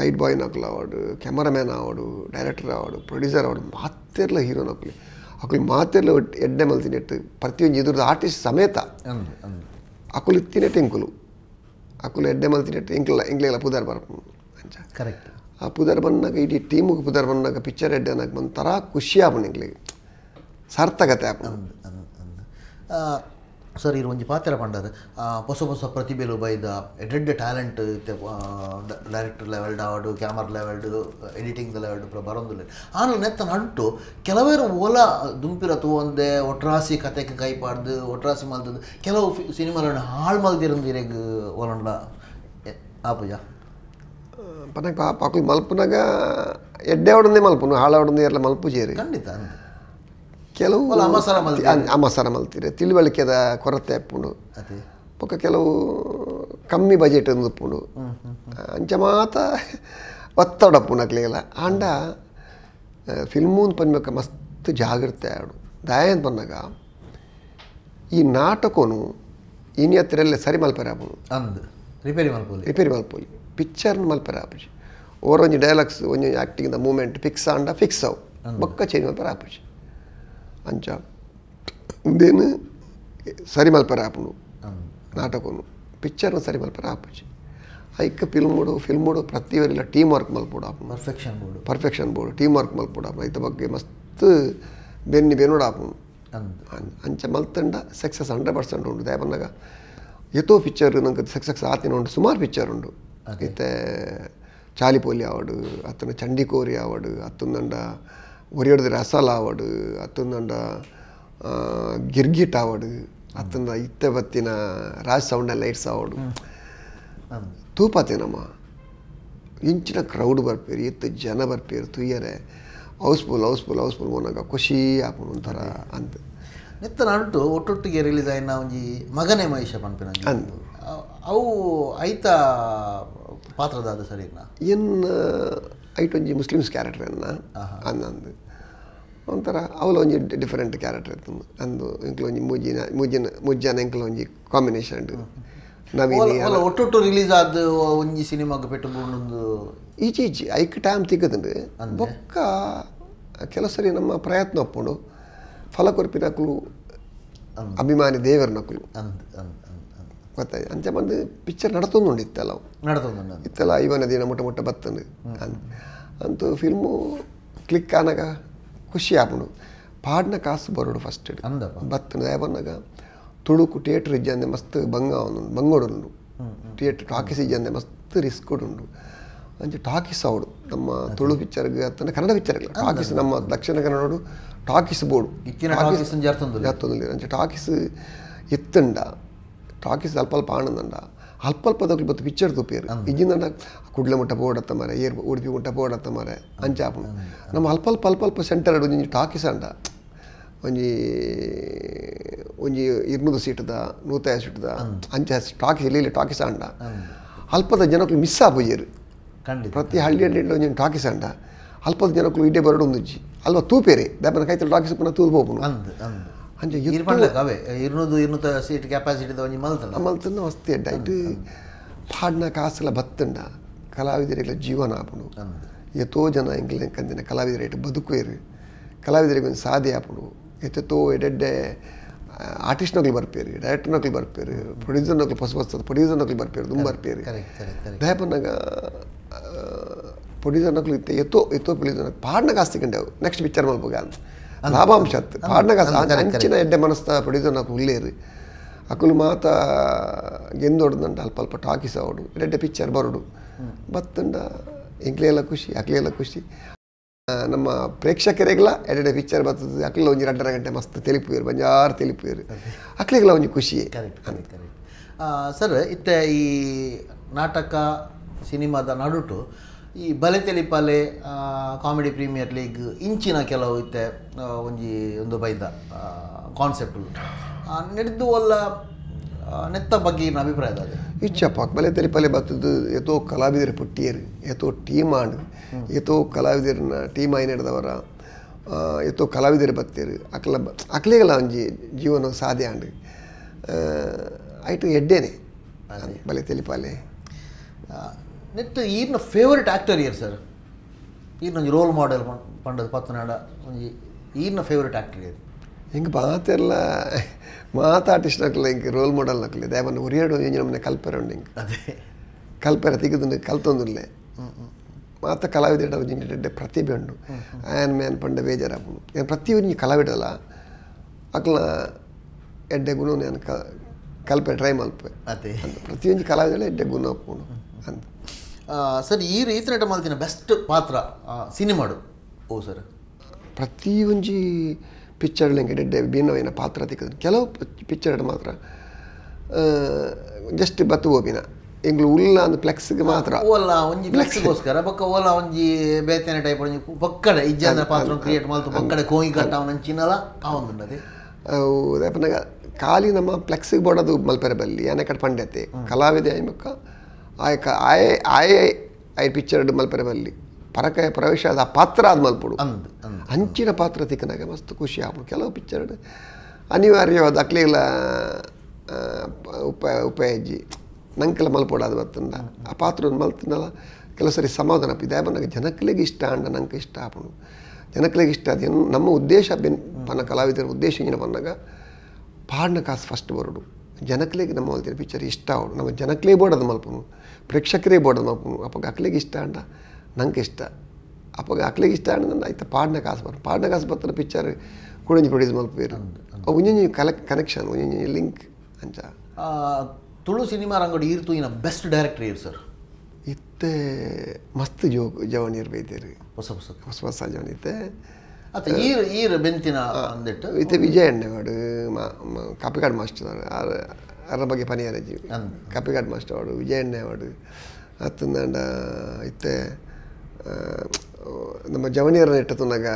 లైట్ బాయ్ నకులు అవాడు కెమెరామెన్ అవాడు డైరెక్టర్ అవాడు ప్రొడ్యూసర్ అవార్డు మాతేర్ల హీరో నకులు అకులు మాతేర్లు ఎడ్డెమల్ తినట్టు ప్రతి ఒంది ఎదురు ఆర్టిస్ట్ సమేత అకులు తినట్టు ఇంకులు అకులు ఎడ్డెమల్ తినట్టు ఇంకుల ఇంకుల పుదారు పరపు కరెక్ట్ ಆ ಪುದರ್ ಬಂದಾಗ ಇಡೀ ಟೀಮಿಗೆ ಪುದರ್ ಬಂದಾಗ ಪಿಕ್ಚರ್ ಎಡ್ಡೆ ಅನ್ನಕ್ಕೆ ಒಂಥರ ಥರ ಖುಷಿ ಆಪನಿಗಳಿಗೆ ಸಾರ್ಥಕತೆ ಸರ್ ಇರು ಒಂದು ಪಾತ್ರ ಪಂಡರ್ ಹೊಸ ಹೊಸ ಪ್ರತಿಭೆಲು ಬೈದ ಎಡ್ಡೆಡ್ ಟ್ಯಾಲೆಂಟ್ ಡೈರೆಕ್ಟರ್ ಲೆವೆಲ್ಡ್ ಆವಡು ಕ್ಯಾಮರ್ ಲೆವೆಲ್ಡ್ ಎಡಿಟಿಂಗ್ ಲೆವೆಲ್ಡ್ ಪೂರ ಬರೋಂದುಲ್ಲ ಆನಲ್ ನೆತ್ತ ನಂಟು ಕೆಲವೇರು ಓಲ ದುಂಪಿರ ಒಂದೇ ಒಟ್ರಾಸಿ ಕತೆಗೆ ಕೈ ಪಾಡ್ದು ಒಟ್ರಾಸಿ ಮಲ್ದದ್ದು ಕೆಲವು ಸಿನಿಮಾಗಳನ್ನ ಹಾಳು ಮಲ್ದಿರಂದಿರೆಗ್ ಓಲಂಡ ಪೂಜಾ పనే పాకులు మలుపునగా ఎడ్డేవడంది మలుపును ಹಾಳಾವಡನೆ ಎಲ್ಲ ಮಲ್ಪು ಸೇರಿ ಖಂಡಿತ ಕೆಲವು ಅಮಸರ ಮಲ್ತಿ ಅಮಸರ ಮಲ್ತಿರೆ ತಿಳಿವಳಿಕೆದ ಕೊರತೆ ಆಪುಂಡು ಅದೇ ಕೆಲವು ಕಮ್ಮಿ ಬಜೆಟ್ ಅಂದುಪುಂಡು ಅಂಚ ಮಾತ ಒತ್ತಡ ಪುನಕ್ಲೆಲ್ಲ ಆಂಡ ಫಿಲ್ಮೂನ್ ಪನ್ಮಕ ಮಸ್ತ್ ಜಾಗೃತೆ ಆಡು ದಯಾನ್ ಪನ್ನಗ ಈ ನಾಟಕನು ಇನ್ಯತ್ರಲ್ಲೇ ಸರಿ ಮಲ್ಪರಾಪುಂಡು ಅಂದ್ ರಿಪೇರಿ ಮಲ್ಪೋಲಿ ರಿಪೇರಿ ಮಲ್ಪೋಲಿ ಪಿಕ್ಚರ್ನ ಮಲ್ಪರ ಆಪುಜಿ ಓರೊಂಜಿ ಡೈಲಾಗ್ಸ್ ಒಂಜಿ ಆ್ಯಕ್ಟಿಂಗ್ದ ಮೂಮೆಂಟ್ ಫಿಕ್ಸ್ ಆಂಡ ಫಿಕ್ಸ್ ಅವು ಬೊಕ್ಕ ಚೇಂಜ್ ಮಲ್ಪರ ಆಪುಜಿ ಅಂಚ ಉಂದೇನು ಸರಿ ಮಲ್ಪರ ಆಪುಂಡು ನಾಟಕನು ಪಿಕ್ಚರ್ನ ಸರಿ ಮಲ್ಪರ ಆಪುಜಿ ಐಕ ಫಿಲ್ಮುಡು ಫಿಲ್ಮುಡು ಪ್ರತಿಯೊರಿಲ್ಲ ಟೀಮ್ ವರ್ಕ್ ಮಲ್ಪುಡು ಆಪು ಪರ್ಫೆಕ್ಷನ್ ಬೋಡು ಪರ್ಫೆಕ್ಷನ್ ಬೋಡು ಟೀಮ್ ವರ್ಕ್ ಮಲ್ಪುಡು ಆಪು ಐತ ಬಗ್ಗೆ ಮಸ್ತ್ ಬೆನ್ನಿ ಬೆನ್ನೋಡು ಆಪುಂಡು ಅಂಚ ಮಲ್ತಂಡ ಸಕ್ಸಸ್ ಹಂಡ್ರೆಡ್ ಪರ್ಸೆಂಟ್ ಉಂಡು ದಾಯಪನ್ನಾಗ ಎತ್ತೋ ಪಿಕ್ಚರ್ ನಂಗೆ ಸಕ್ಸೆಸ್ ಆತಿನ ಉಂಡು ಸುಮಾರು ಪಿಕ್ಚರ್ ಉಂಡು ಐತೆ ಚಾಲಿಪೋಲಿ ಆವಡು ಅತ್ತನ ಚಂಡಿಕೋರಿ ಆವಡು ಅತ್ತೊಂದಂಡ ಒರಿಯೊಡ್ದು ರಸಾಲ ಆವಡು ಅತ್ತೊಂದಂಡ ಗಿರ್ಗಿಟ್ ಆವಡು ಅತ್ತಂದ ಇತ್ತೆ ಬತ್ತಿನ ರಾಜ್ ಸೌಂಡ್ ಲೈಟ್ಸ್ ಆವಡು ತೂಪತ್ತೇನಮ್ಮ ಇಂಚಿನ ಕ್ರೌಡ್ ಬರ್ಪೇರಿ ಇತ್ತು ಜನ ಬರ್ಪೇರಿ ತುಯ್ಯರೆ ಹೌಸ್ಫುಲ್ ಹೌಸ್ಫುಲ್ ಹೌಸ್ಫುಲ್ ಮೋನಾಗ ಖುಷಿ ಆಪಣ ಒಂಥರ ಅಂತ ನಿತ್ತ ನಾಡು ಒಟ್ಟೊಟ್ಟಿಗೆ ರಿಲೀಸ್ ಆಯ್ತು ಒಂಜಿ ಮಗನೇ ಮಹೇಶ ಪಂಪಿನ ಅಂದು ಅವು ಐತ ಪಾತ್ರದ ಅದು ಸರಿ ಇನ್ ಐಟೊಂಜಿ ಮುಸ್ಲಿಮ್ಸ್ ಕ್ಯಾರೆಕ್ಟರ್ ಅನ್ನ ಅನ್ನಂದು ಒಂಥರ ಅವಲ ಡಿಫರೆಂಟ್ ಕ್ಯಾರೆಕ್ಟರ್ ಇತ್ತು ಅಂದು ಇಂಕ್ಲ ಮುಜಿನ ಮುಜಿನ ಮುಜ್ಜಾನ ಇಂಕ್ಲ ಒಂಜಿ ಕಾಂಬಿನೇಷನ್ ಉಂಟು ನವೀನ ಒಟ್ಟೊಟ್ಟು ರಿಲೀಸ್ ಆದ ಒಂಜಿ ಸಿನಿಮಾಗೆ ಒಂದು ಈಚೆ ಈಚೆ ಐಕ್ ಟೈಮ್ ತೆಗೆದುಂಡು ಬೊಕ್ಕ ಕೆಲವು ಸರಿ ನಮ್ಮ ಪ್ರಯತ್ನ ಒಪ್ಪುಂಡು ಫಲ ಕೊರ್ಪಿನಕ್ಕೂ ಅಭಿಮಾನಿ ದೇವರನಕ್ಕೂ ಗೊತ್ತಾಯ್ತು ಅಂಚೆ ಬಂದು ಪಿಕ್ಚರ್ ನಡತೊಂದುಂಡು ಇತ್ತಲ್ಲ ನಡತೊಂದು ಇತ್ತಲ್ಲ ಐವನ ದಿನ ಮುಟ್ಟ ಮುಟ್ಟ ಬತ್ತಂದು ಅಂತೂ ಫಿಲ್ಮು ಕ್ಲಿಕ್ ಆನಾಗ ಖುಷಿ ಆಪುಂಡು ಪಾಡ್ನ ಕಾಸು ಬರೋಡು ಫಸ್ಟ್ ಬತ್ತನ ಬಂದಾಗ ತುಳುಕು ಥಿಯೇಟ್ರ್ ಇಜ್ಜಂದೆ ಮಸ್ತ್ ಬಂಗ ಬಂಗೋಡುಂಡು ಥಿಯೇಟ್ರ್ ಟಾಕೀಸ್ ಇಜ್ಜಂದೆ ಮಸ್ತ್ ರಿಸ್ಕ್ ಉಂಡು ಅಂಚೆ ಟಾಕೀಸ್ ಅವಳು ನಮ್ಮ ತುಳು ಪಿಕ್ಚರ್ಗೆ ಅಂತ ಕನ್ನಡ ಪಿಕ್ಚರ್ ಟಾಕೀಸ್ ನಮ್ಮ ದಕ್ಷಿಣ ಕನ್ನಡ ಟಾಕೀಸ್ ಬೋರ್ಡು ಟಾಕೀಸ್ ಅಂಚೆ ಟಾಕೀಸ್ ಎತ್ತಂಡ ಟಾಕೀಸ್ ಅಲ್ಪಲ್ಪ ಆನಂದಂಡ ಅಲ್ಪ ದೊಕ್ಕಲು ಬತ್ತು ಪಿಕ್ಚರ್ ತುಪ್ಪೇರು ಇಜ್ಜಿಂದಂಡ ಕುಡ್ಲ ಮುಟ್ಟ ಪೋಡತ್ತ ಮರೆ ಏರ್ ಉಡುಪಿ ಮುಟ್ಟ ಪೋಡತ್ತ ಮರೆ ಅಂಚಾಪ ನಮ್ಮ ಅಲ್ಪಲ್ಪ ಅಲ್ಪಲ್ಪ ಸೆಂಟರ್ ಒಂಜಿ ಟಾಕೀಸ್ ಅಂಡ ಒಂಜಿ ಒಂಜಿ ಇರ್ನೂರು ಸೀಟದ ನೂತೈ ಸೀಟದ ಅಂಚೆ ಟಾಕೀಸ್ ಇಲ್ಲಿ ಟಾಕೀಸ್ ಅಂಡ ಅಲ್ಪದ ಜನಕ್ಕೆ ಮಿಸ್ ಆಗೋಯ್ಯರು ಪ್ರತಿ ಹಳ್ಳಿ ಹಳ್ಳಿ ಒಂಜಿ ಟಾಕೀಸ್ ಅಂಡ ಅಲ್ಪದ ಜನಕ್ಕೆ ಇಡೇ ಬರಡು ಒಂದು ಅಲ್ವಾ ತೂಪೇರೆ ದಾಪನ ಕೈತಲ್ಲಿ ಟಾಕೀಸ್ ಪುನಃ ತೂರು ಅಂಚ ಇರ್ಪಣ್ಣಕ್ಕೆ ಅವೇ ಇರುವುದು ಇರುತ್ತ ಸೀಟ್ ಕೆಪಾಸಿಟಿ ಒಂಜಿ ಬತ್ತಂಡ ಕಲಾವಿದರಿಗೆಲ್ಲ ಜೀವನ ಆಪುಡು ಎತ್ತೋ ಜನ ಎಂಗ್ಲ ಕಂದಿನ ಕಲಾವಿದರೇಟ್ ಬದುಕುವೇರು ಕಲಾವಿದರಿಗೆ ಒಂದು ಸಾಧೆ ಆಪುಡು ಎತ್ತೆತ್ತೋ ಎಡೆಡ್ಡೆ ಆರ್ಟಿಸ್ಟ್ನೊಕ್ಲಿ ಬರ್ಪೇರಿ ಡೈರೆಕ್ಟರ್ನೊಕ್ಲಿ ಬರ್ಪೇರು ಪ್ರೊಡ್ಯೂಸರ್ನೊಕ್ಲಿ ಹೊಸ ಹೊಸದು ಪ್ರೊಡ್ಯೂಸರ್ನೊಕ್ಲಿ ಬರ್ಪೇರು ತುಂಬ ಬರ್ಪೇರಿ ದಯಪನ್ನಾಗ ಇತ್ತೆ ಎತ್ತೋ ಎತ್ತೋ ಪ್ರೊಡ್ಯೂಸರ್ ಪಾಡ್ನ ಕಾಸ್ತಿ ಕಂಡೆವು ನೆಕ್ಸ್ಟ್ ಪಿಕ್ಚರ್ ಮಲ್ಪೋಗ ಅಂತ ಲಾಭಾಂಶತ್ ಪಾಡ್ನಗ ಅಂಚಿನ ಎಡ್ಡೆ ಮನಸ್ತ ಪಡಿದು ನಾವು ಉಲ್ಲೇರಿ ಅಕುಲು ಮಾತ ಗೆಂದೊಡ್ದಂಟ ಅಲ್ಪ ಅಲ್ಪ ಟಾಕಿಸ್ ಅವಡು ಎಡ್ಡೆ ಪಿಕ್ಚರ್ ಬರಡು ಬತ್ತಂಡ ಎಂಕ್ಲೆಲ್ಲ ಖುಷಿ ಅಕ್ಲೆಲ್ಲ ಖುಷಿ ನಮ್ಮ ಪ್ರೇಕ್ಷಕರಿಗೆಲ್ಲ ಎಡೆಡೆ ಪಿಕ್ಚರ್ ಬರ್ತದೆ ಅಕ್ಲೆಲ್ಲ ಒಂಜಿ ಎರಡರ ಗಂಟೆ ಮಸ್ತ್ ತಿಳಿಪುವೇರು ಬಂಜಾರು ತಿಳಿಪುವೇರು ಅಕ್ಲೆಗೆಲ್ಲ ಒಂಜಿ ಖುಷಿಯೇ ಸರ್ ಇತ್ತ ಈ ನಾಟಕ ಸಿನಿಮಾದ ನಡುಟು ಈ ಬಲೆ ತೆಲಿಪಲೆ ಕಾಮಿಡಿ ಪ್ರೀಮಿಯರ್ ಲೀಗ್ ಇಂಚಿನ ಕೆಲವು ಇತ್ತೆ ಒಂಜಿ ಒಂದು ಬೈದ ಕಾನ್ಸೆಪ್ಟ್ ನೆಡ್ದು ಒಲ್ಲ ನೆತ್ತ ಬಗ್ಗೆ ಅಭಿಪ್ರಾಯದ ಅಭಿಪ್ರಾಯ ಇಚ್ಛಪ್ಪ ಬಲೆ ತೆಲಿಪಲೆ ಬರ್ತದ್ದು ಎತ್ತೋ ಕಲಾವಿದರ ಪುಟ್ಟಿಯರು ಎತೋ ಟೀಮ್ ಆಂಡ್ ಎತೋ ಕಲಾವಿದರನ್ನ ಟೀಮ್ ಆಗಿ ನಡೆದವರ ಎತ್ತೋ ಕಲಾವಿದರು ಬರ್ತೀರಿ ಅಕ್ಲ ಅಕ್ಲೆಗಲ ಒಂಜಿ ಜೀವನ ಸಾಧ್ಯ ಆಂಡ್ ಐಟು ಎಡ್ಡೇನೆ ಬಲೆ ತೆಲಿಪಾಲೆ ನೆಟ್ ಈರ್ನ ಫೇವ್ರೇಟ್ ಆ್ಯಕ್ಟರ್ ಯಾರು ಸರ್ ಈರ್ನ ರೋಲ್ ಮಾಡೆಲ್ ಪಂಡದ ಒಂಜಿ ಈರ್ನ ಫೇವ್ರೇಟ್ ಆ್ಯಕ್ಟರ್ ಯಾರು ಹಿಂಗೆ ಮಾತೆಲ್ಲ ಆರ್ಟಿಸ್ಟ್ ಹಾಕಲ್ಲ ಹಿಂಗೆ ರೋಲ್ ಮಾಡೆಲ್ ಹಾಕಲಿ ದೇವನ ಉರಿಯಾಡು ಏನು ನಮ್ಮನೆ ಕಲ್ಪೆರೆ ಉಂಡು ಹಿಂಗೆ ಅದೇ ಕಲ್ಪೆರೆ ತೆಗೆದು ಕಲ್ತೊಂದುಲ್ಲೆ ಮಾತ ಕಲಾವಿದ ಜಿಂಡೆ ಪ್ರತಿಭೆ ಉಂಡು ಆಯನ್ ಮ್ಯಾನ್ ಪಂಡ ಬೇಜಾರಾಪುಡು ಏನು ಪ್ರತಿಯೊಂದು ಕಲಾವಿಡಲ್ಲ ಅಕ್ಲ ಎಡ್ಡೆ ಗುಣ ನಾನು ಕಲ್ಪೆ ಟ್ರೈ ಮಲ್ಪೆ ಪ್ರತಿಯೊಂದು ಕಲಾವಿದಲ್ಲ ಎಡ್ಡೆ ಗುಣ ಹಾಕೊಂಡು ಅಂತ ಸರ್ ಈ ರೀತಿ ನಟ ಮಾಲ್ತಿನ ಬೆಸ್ಟ್ ಪಾತ್ರ ಸಿನಿಮಾಡು ಓ ಸರ್ ಪ್ರತಿಯೊಂಜಿ ಪಿಕ್ಚರ್ಡ್ ಎಂಕಡೆ ಭಿನ್ನವಿನ ಪಾತ್ರ ತೆಗೆದು ಕೆಲವು ಪಿಕ್ಚರ್ಡ್ ಮಾತ್ರ ಜಸ್ಟ್ ಬತ್ತು ಹೋಗಿನ ಎಂಗ್ಲು ಉಲ್ಲ ಒಂದು ಫ್ಲೆಕ್ಸ್ಗೆ ಮಾತ್ರ ಓಲಾ ಒಂಜಿ ಫ್ಲೆಕ್ಸ್ಗೋಸ್ಕರ ಬೊಕ್ಕ ಓಲಾ ಒಂಜಿ ಬೇತನೆ ಟೈಪ್ ಒಂಜಿ ಬಕ್ಕಡೆ ಇಜ್ಜನ ಪಾತ್ರ ಕ್ರಿಯೇಟ್ ಮಾಡ್ತು ಬಕ್ಕಡೆ ಕೋಯಿ ಕಟ್ಟ ಅವನಂಚಿನಲ ಅವಂದುಂಡದೆ ಅವು ಅಪ್ಪನಾಗ ಖಾಲಿ ನಮ್ಮ ಫ್ಲೆಕ್ಸಿಗೆ ಬೋಡೋದು ಮಲ್ಪೆರೆ ಬಲ್ಲಿ ಆನೆ ಕಡೆ ಪಂಡತೆ ಕಲಾವಿದ ಐಮಕ್ಕ ಆಯಕ ಆಯೆ ಆಯೆ ಐ ಪಿಚ್ಚರ್ಡ್ ಮಲ್ಪರೆ ಮಲ್ಲಿ ಪರಕ ಪ್ರವೇಶ ಅದ ಪಾತ್ರ ಅದು ಮಲ್ಪಡು ಅಂಚಿನ ಪಾತ್ರ ತಿಕ್ಕನಾಗ ಮಸ್ತ್ ಖುಷಿ ಆಗ್ಬಿಡು ಕೆಲವು ಪಿಕ್ಚರ್ಡ್ ಅನಿವಾರ್ಯವಾದ ಅಕ್ಲಿಲ್ಲ ಉಪ ಉಪಯೋಜಿ ನಂಕಲ ಅದು ಬರ್ತಂದ ಆ ಪಾತ್ರ ಮಲ್ತಿನಲ್ಲ ಕೆಲವು ಸರಿ ಸಮಾಧಾನ ಇದೇ ಬಂದಾಗ ಇಷ್ಟ ಅಂಡ ನಂಗೆ ಇಷ್ಟ ಆಪಣು ಜನಕ್ಲೆಗ್ ಇಷ್ಟ ಅದು ನಮ್ಮ ಉದ್ದೇಶ ಬೆನ್ ಕಲಾವಿದರ ಉದ್ದೇಶ ಏನು ಬಂದಾಗ ಪಾಡ್ನ ಕಾಸು ಫಸ್ಟ್ ಬರಡು ಜನಕ್ಕಲಿಗೆ ನಮ್ಮ ಮಲ್ತಿನ ಪಿಕ್ಚರ್ ಇಷ್ಟ ಅವಡು ನಮ್ಮ ಜನಕ್ಕಲೇ ಬೋಡ್ ಅದು ಮಲ್ಪನು ಪ್ರೇಕ್ಷಕರಿಗೆ ಬೋಡೋಣ ಅಪ್ಪ ಅಕ್ಲಿಗೆ ಇಷ್ಟ ಅಂಡ ನಂಗೆ ಇಷ್ಟ ಅಪ್ಪ ಅಕ್ಲಿಗೆ ಇಷ್ಟ ಅಂಡ್ ಆಯ್ತು ಪಾಡ್ನ ಕಾಸು ಬರ್ತಾರೆ ಪಾಡ್ನ ಕಾಸು ಬರ್ತಾರೆ ಪಿಕ್ಚರ್ ಕುಡಿಂಜಿ ಪ್ರೊಡ್ಯೂಸ್ ಮಲ್ಪೇರು ಅವು ಒಂಜೊಂಜಿ ಕಲೆಕ್ ಕನೆಕ್ಷನ್ ಒಂಜೊಂಜಿ ಲಿಂಕ್ ಅಂಚ ತುಳು ಸಿನಿಮಾ ರಂಗಡಿ ಇರ್ತು ಇನ್ನ ಬೆಸ್ಟ್ ಡೈರೆಕ್ಟರ್ ಇರು ಸರ್ ಇತ್ತೆ ಮಸ್ತ್ ಜೋ ಜವನ್ ಇರ್ಬೇತೀರಿ ಹೊಸ ಹೊಸ ಹೊಸ ಹೊಸ ಜವನ್ ಇತ್ತೆ ಅತ್ತ ಈರ್ ಈರ್ ಬೆಂತಿನ ಅಂದಿಟ್ಟು ಇತ್ತೆ ವಿಜಯ್ ಮಾಡು ಕಾಪಿಕಾಡ್ ಮಾಸ್ಟರ್ ಅದ್ರ ಬಗ್ಗೆ ಪನಿಯಾರ ಜೀವಿ ಕಪಿಗಾಡ್ ಮಾಸ್ಟರ್ ಅವಡು ವಿಜಯಣ್ಣ ಅವಾರ್ಡು ಅತ್ತಂದಾಂಡ ಇತ್ತೆ ನಮ್ಮ ಜವನಿಯರ ನೆಟ್ಟ ತುನಗ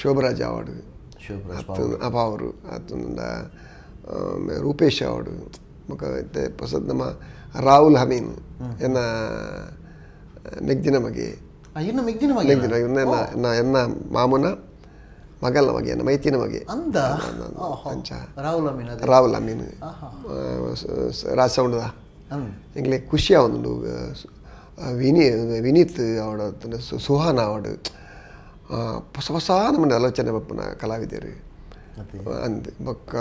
ಶೋಭರಾಜ ಅವಡು ಅಪ್ಪ ಅವರು ಅತ್ತಂದ ರೂಪೇಶ್ ಅವಾರ್ಡು ಮುಖ ಇತ್ತೆ ಪ್ರಸಾದ್ ನಮ್ಮ ರಾಹುಲ್ ಹಮೀನ್ ಎನ್ನ ಮೆಗ್ದಿನ ಮಗೆ ಮೆಗ್ದಿನ ಮೆಗ್ದಿನ ಎನ್ನ ಮಾಮುನ ಮಗಲ ವಗೆ ಮೈತಿನ ಮಗೆ ಅಂದ ಅಂಚ ರಾವುಲ ಮೀನ್ ಆಹಾ ಮೀನ್ ಖುಷಿ ಅವನು ವಿನಿ ವಿನೀತ್ ಅವಡ ಸುಹಾನ ಅವಡ ಹೊಸ ಹೊಸ ನಮ್ಮ ಆಲೋಚನೆ ಬಪ್ಪನ ಕಲಾವಿದರು ಅಂದ ಬಕ್ಕ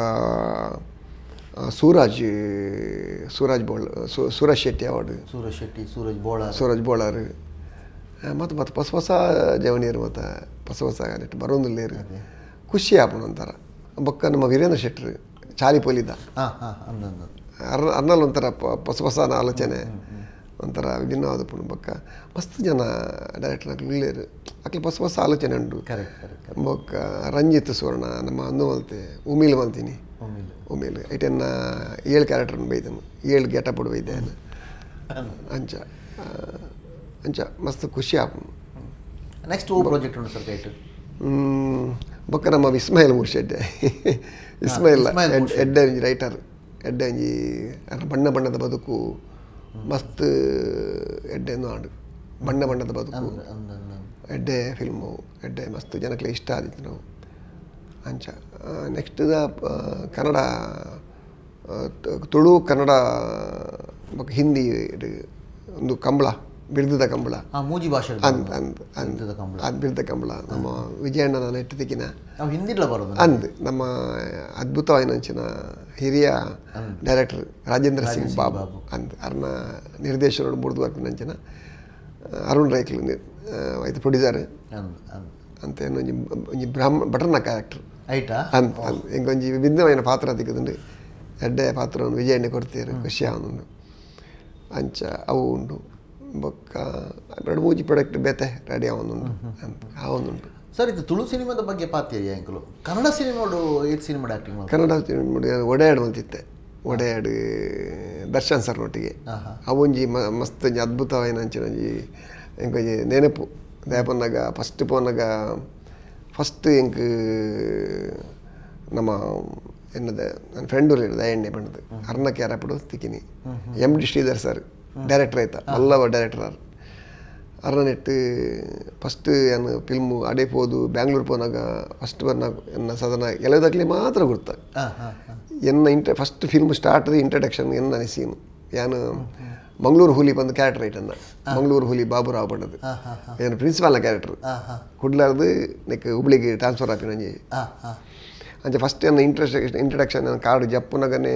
ಸೂರಾಜ್ ಸೂರಜ್ ಬೋಳ ಸೂರಜ್ ಶೆಟ್ಟಿ ಅವಡು ಸೂರಜ್ ಶೆಟ್ಟಿ ಸೂರಜ್ ಬೋಳ ಸೂರಜ್ ಬೋಳಾರು ಮತ್ತು ಮತ್ತು ಹೊಸ ಹೊಸ ಜವನಿಯರು ಮತ್ತು ಹೊಸ ಹೊಸ ನೆಟ್ಟು ಬರೋಂದಿಲ್ಲೇರು ಖುಷಿ ಆಗ್ಬೋದು ಒಂಥರ ಬೊಕ್ಕ ನಮ್ಮ ವೀರೇಂದ್ರ ಶೆಟ್ಟರು ಚಾಲಿ ಪೋಲಿದ್ದ ಅರ್ ಅರ್ನಲ್ಲಿ ಒಂಥರ ಹೊಸ ಹೊಸ ಆಲೋಚನೆ ಒಂಥರ ವಿಭಿನ್ನವಾದ ಪುಣ್ಯ ಬೊಕ್ಕ ಮಸ್ತ್ ಜನ ಡೈರೆಕ್ಟರ್ ಇಲ್ಲೇರು ಅಕ್ಲಿ ಹೊಸ ಹೊಸ ಆಲೋಚನೆ ಉಂಟು ಬೊಕ್ಕ ರಂಜಿತ್ ಸುವರ್ಣ ನಮ್ಮ ಅನ್ನು ಮಲ್ತೆ ಉಮಿಲ್ ಮಲ್ತೀನಿ ಉಮಿಲ್ ಐಟನ್ನ ಏಳು ಕ್ಯಾರೆಕ್ಟರ್ನ ಬೈದನು ಏಳು ಗೆಟಪ್ ಬೈದೆ ಅಂಚ ಅಂಚ ಮಸ್ತ್ ಖುಷಿ ಆಪುಂಡು ನೆಕ್ಸ್ಟ್ ಓ ಪ್ರಾಜೆಕ್ಟ್ ಉಂಡು ಸರ್ ಕೈಟ್ ಬೊಕ್ಕ ನಮ್ಮ ಇಸ್ಮಾಯಿಲ್ ಮೂರ್ಷಿ ಎಡ್ಡೆ ಇಸ್ಮಾಯಿಲ್ ಎಡ್ಡೆ ಒಂಜಿ ರೈಟರ್ ಎಡ್ಡೆ ಒಂಜಿ ಬಣ್ಣ ಬಣ್ಣದ ಬದುಕು ಮಸ್ತ್ ಎಡ್ಡೆ ಆಡು ಬಣ್ಣ ಬಣ್ಣದ ಬದುಕು ಎಡ್ಡೆ ಫಿಲ್ಮು ಎಡ್ಡೆ ಮಸ್ತ್ ಜನಕ್ಕೆ ಇಷ್ಟ ಆದಿತ್ತು ನಾವು ಅಂಚ ನೆಕ್ಸ್ಟ್ ಕನ್ನಡ ತುಳು ಕನ್ನಡ ಹಿಂದಿ ಒಂದು ಕಂಬಳ ಬಿರ್ದುದ ಕಂಬಳ ಮೂಜಿ ಭಾಷೆ ಅಂದ್ ಅಂದ್ ಅಂದ್ ಕಂಬಳ ಅದು ಬಿರ್ದ ಕಂಬಳ ನಮ್ಮ ವಿಜಯಣ್ಣ ನಾನು ಎಟ್ಟದಿಕ್ಕಿನ ಹಿಂದಿಲ್ಲ ಬರೋದು ಅಂದ್ ನಮ್ಮ ಅದ್ಭುತವಾಯಿನಂಚಿನ ಹಿರಿಯ ಡೈರೆಕ್ಟರ್ ರಾಜೇಂದ್ರ ಸಿಂಗ್ ಬಾಬು ಅಂದ್ ಅರ್ನ ನಿರ್ದೇಶನೋಡು ಮುರಿದು ನಂಚಿನ ಅರುಣ್ ರೈಕ್ಲು ಇದು ಪ್ರೊಡ್ಯೂಸರ್ ಅಂತ ಒಂಜಿ ಒಂಜಿ ಬ್ರಾಹ್ಮಣ ಭಟರ್ನ ಕ್ಯಾರೆಕ್ಟರ್ ಐಟಾ ಅಂತ ಎಂಗೊಂಜಿ ವಿಭಿನ್ನವಾಯಿನ ಪಾತ್ರ ದಿಕ್ಕದುಂಡು ಎಡ್ಡೆ ಪಾತ್ರವನ್ನು ವಿಜಯಣ್ಣ ಕೊಡ್ತೀರು ಖುಷಿ ಆವನು ಅಂಚ ಅವು ಉಂಡು ಬೊಕ್ಕ ಮೂಜಿ ಪ್ರಾಡಕ್ಟ್ ಬೇತೆ ರೆಡಿ ಅವನುಂಡು ಅವನುಂಡು ಸರ್ ಇದು ತುಳು ಸಿನಿಮಾದ ಬಗ್ಗೆ ಪಾತಿಯ ಕನ್ನಡ ಸಿನಿಮಾಡು ಏತ್ ಸಿನಿಮಾ ಆ್ಯಕ್ಟಿಂಗ್ ಕನ್ನಡ ಸಿನಿಮಾ ಒಡೆಯಾಡು ಅಂತಿತ್ತೆ ಒಡೆಯಾಡು ದರ್ಶನ್ ಸರ್ ಒಟ್ಟಿಗೆ ಅವೊಂಜಿ ಮಸ್ತ್ ಅದ್ಭುತವಾಯಿನ ನಂಚಿನಂಜಿ ಎಂಕೊಂಜಿ ನೆನಪು ದೇಪನ್ನಾಗ ಫಸ್ಟ್ ಪೋನಾಗ ಫಸ್ಟ್ ಎಂಕ್ ನಮ್ಮ என்னது ಫ್ರೆಂಡು ஃப்ரெண்டு ஒரு ಎಣ್ಣೆ ಬಣ್ಣದ அருணா கேரப்படு ತಿಕ್ಕಿನಿ M D Sridhar sir director ஆயிட்டார் ಡೈರೆಕ್ಟರ್ ஒரு ಅರ್ನ ಅರನೆಟ್ಟು ಫಸ್ಟ್ ಏನು ಫಿಲ್ಮು ಅಡೇ ಪೋದು ಬ್ಯಾಂಗ್ಳೂರು ಪೋನಾಗ ಫಸ್ಟ್ ಬರ್ನ ಎನ್ನ ಸದನ ಎಲ್ಲದಕ್ಕಲೇ ಮಾತ್ರ ಗುರ್ತ ಎನ್ನ intro first film start introduction ಎನ್ನ ಸೀನು ಏನು ಮಂಗಳೂರು ಹುಲಿ ಬಂದು ಕ್ಯಾರೆಕ್ಟರ್ ಐಟನ್ನ ಮಂಗಳೂರು ಹುಲಿ ಬಾಬುರಾವ್ ಬಂದದು ಏನು ಪ್ರಿನ್ಸಿಪಾಲ್ನ ಕ್ಯಾರೆಕ್ಟರ್ ಕುಡ್ಲಾರ್ದು ನೆಕ್ ಹುಬ್ಳಿಗೆ ಟ್ರಾನ್ಸ್ಫರ್ ಆಪಿನ ಅಂಜೆ ಫಸ್ಟ್ ಎನ್ನ ಇಂಟ್ರೆಸ್ಟ್ ಇಂಟ್ರಡಕ್ಷನ್ ಕಾರ್ಡ್ ಜಪ್ಪುನಾಗನೇ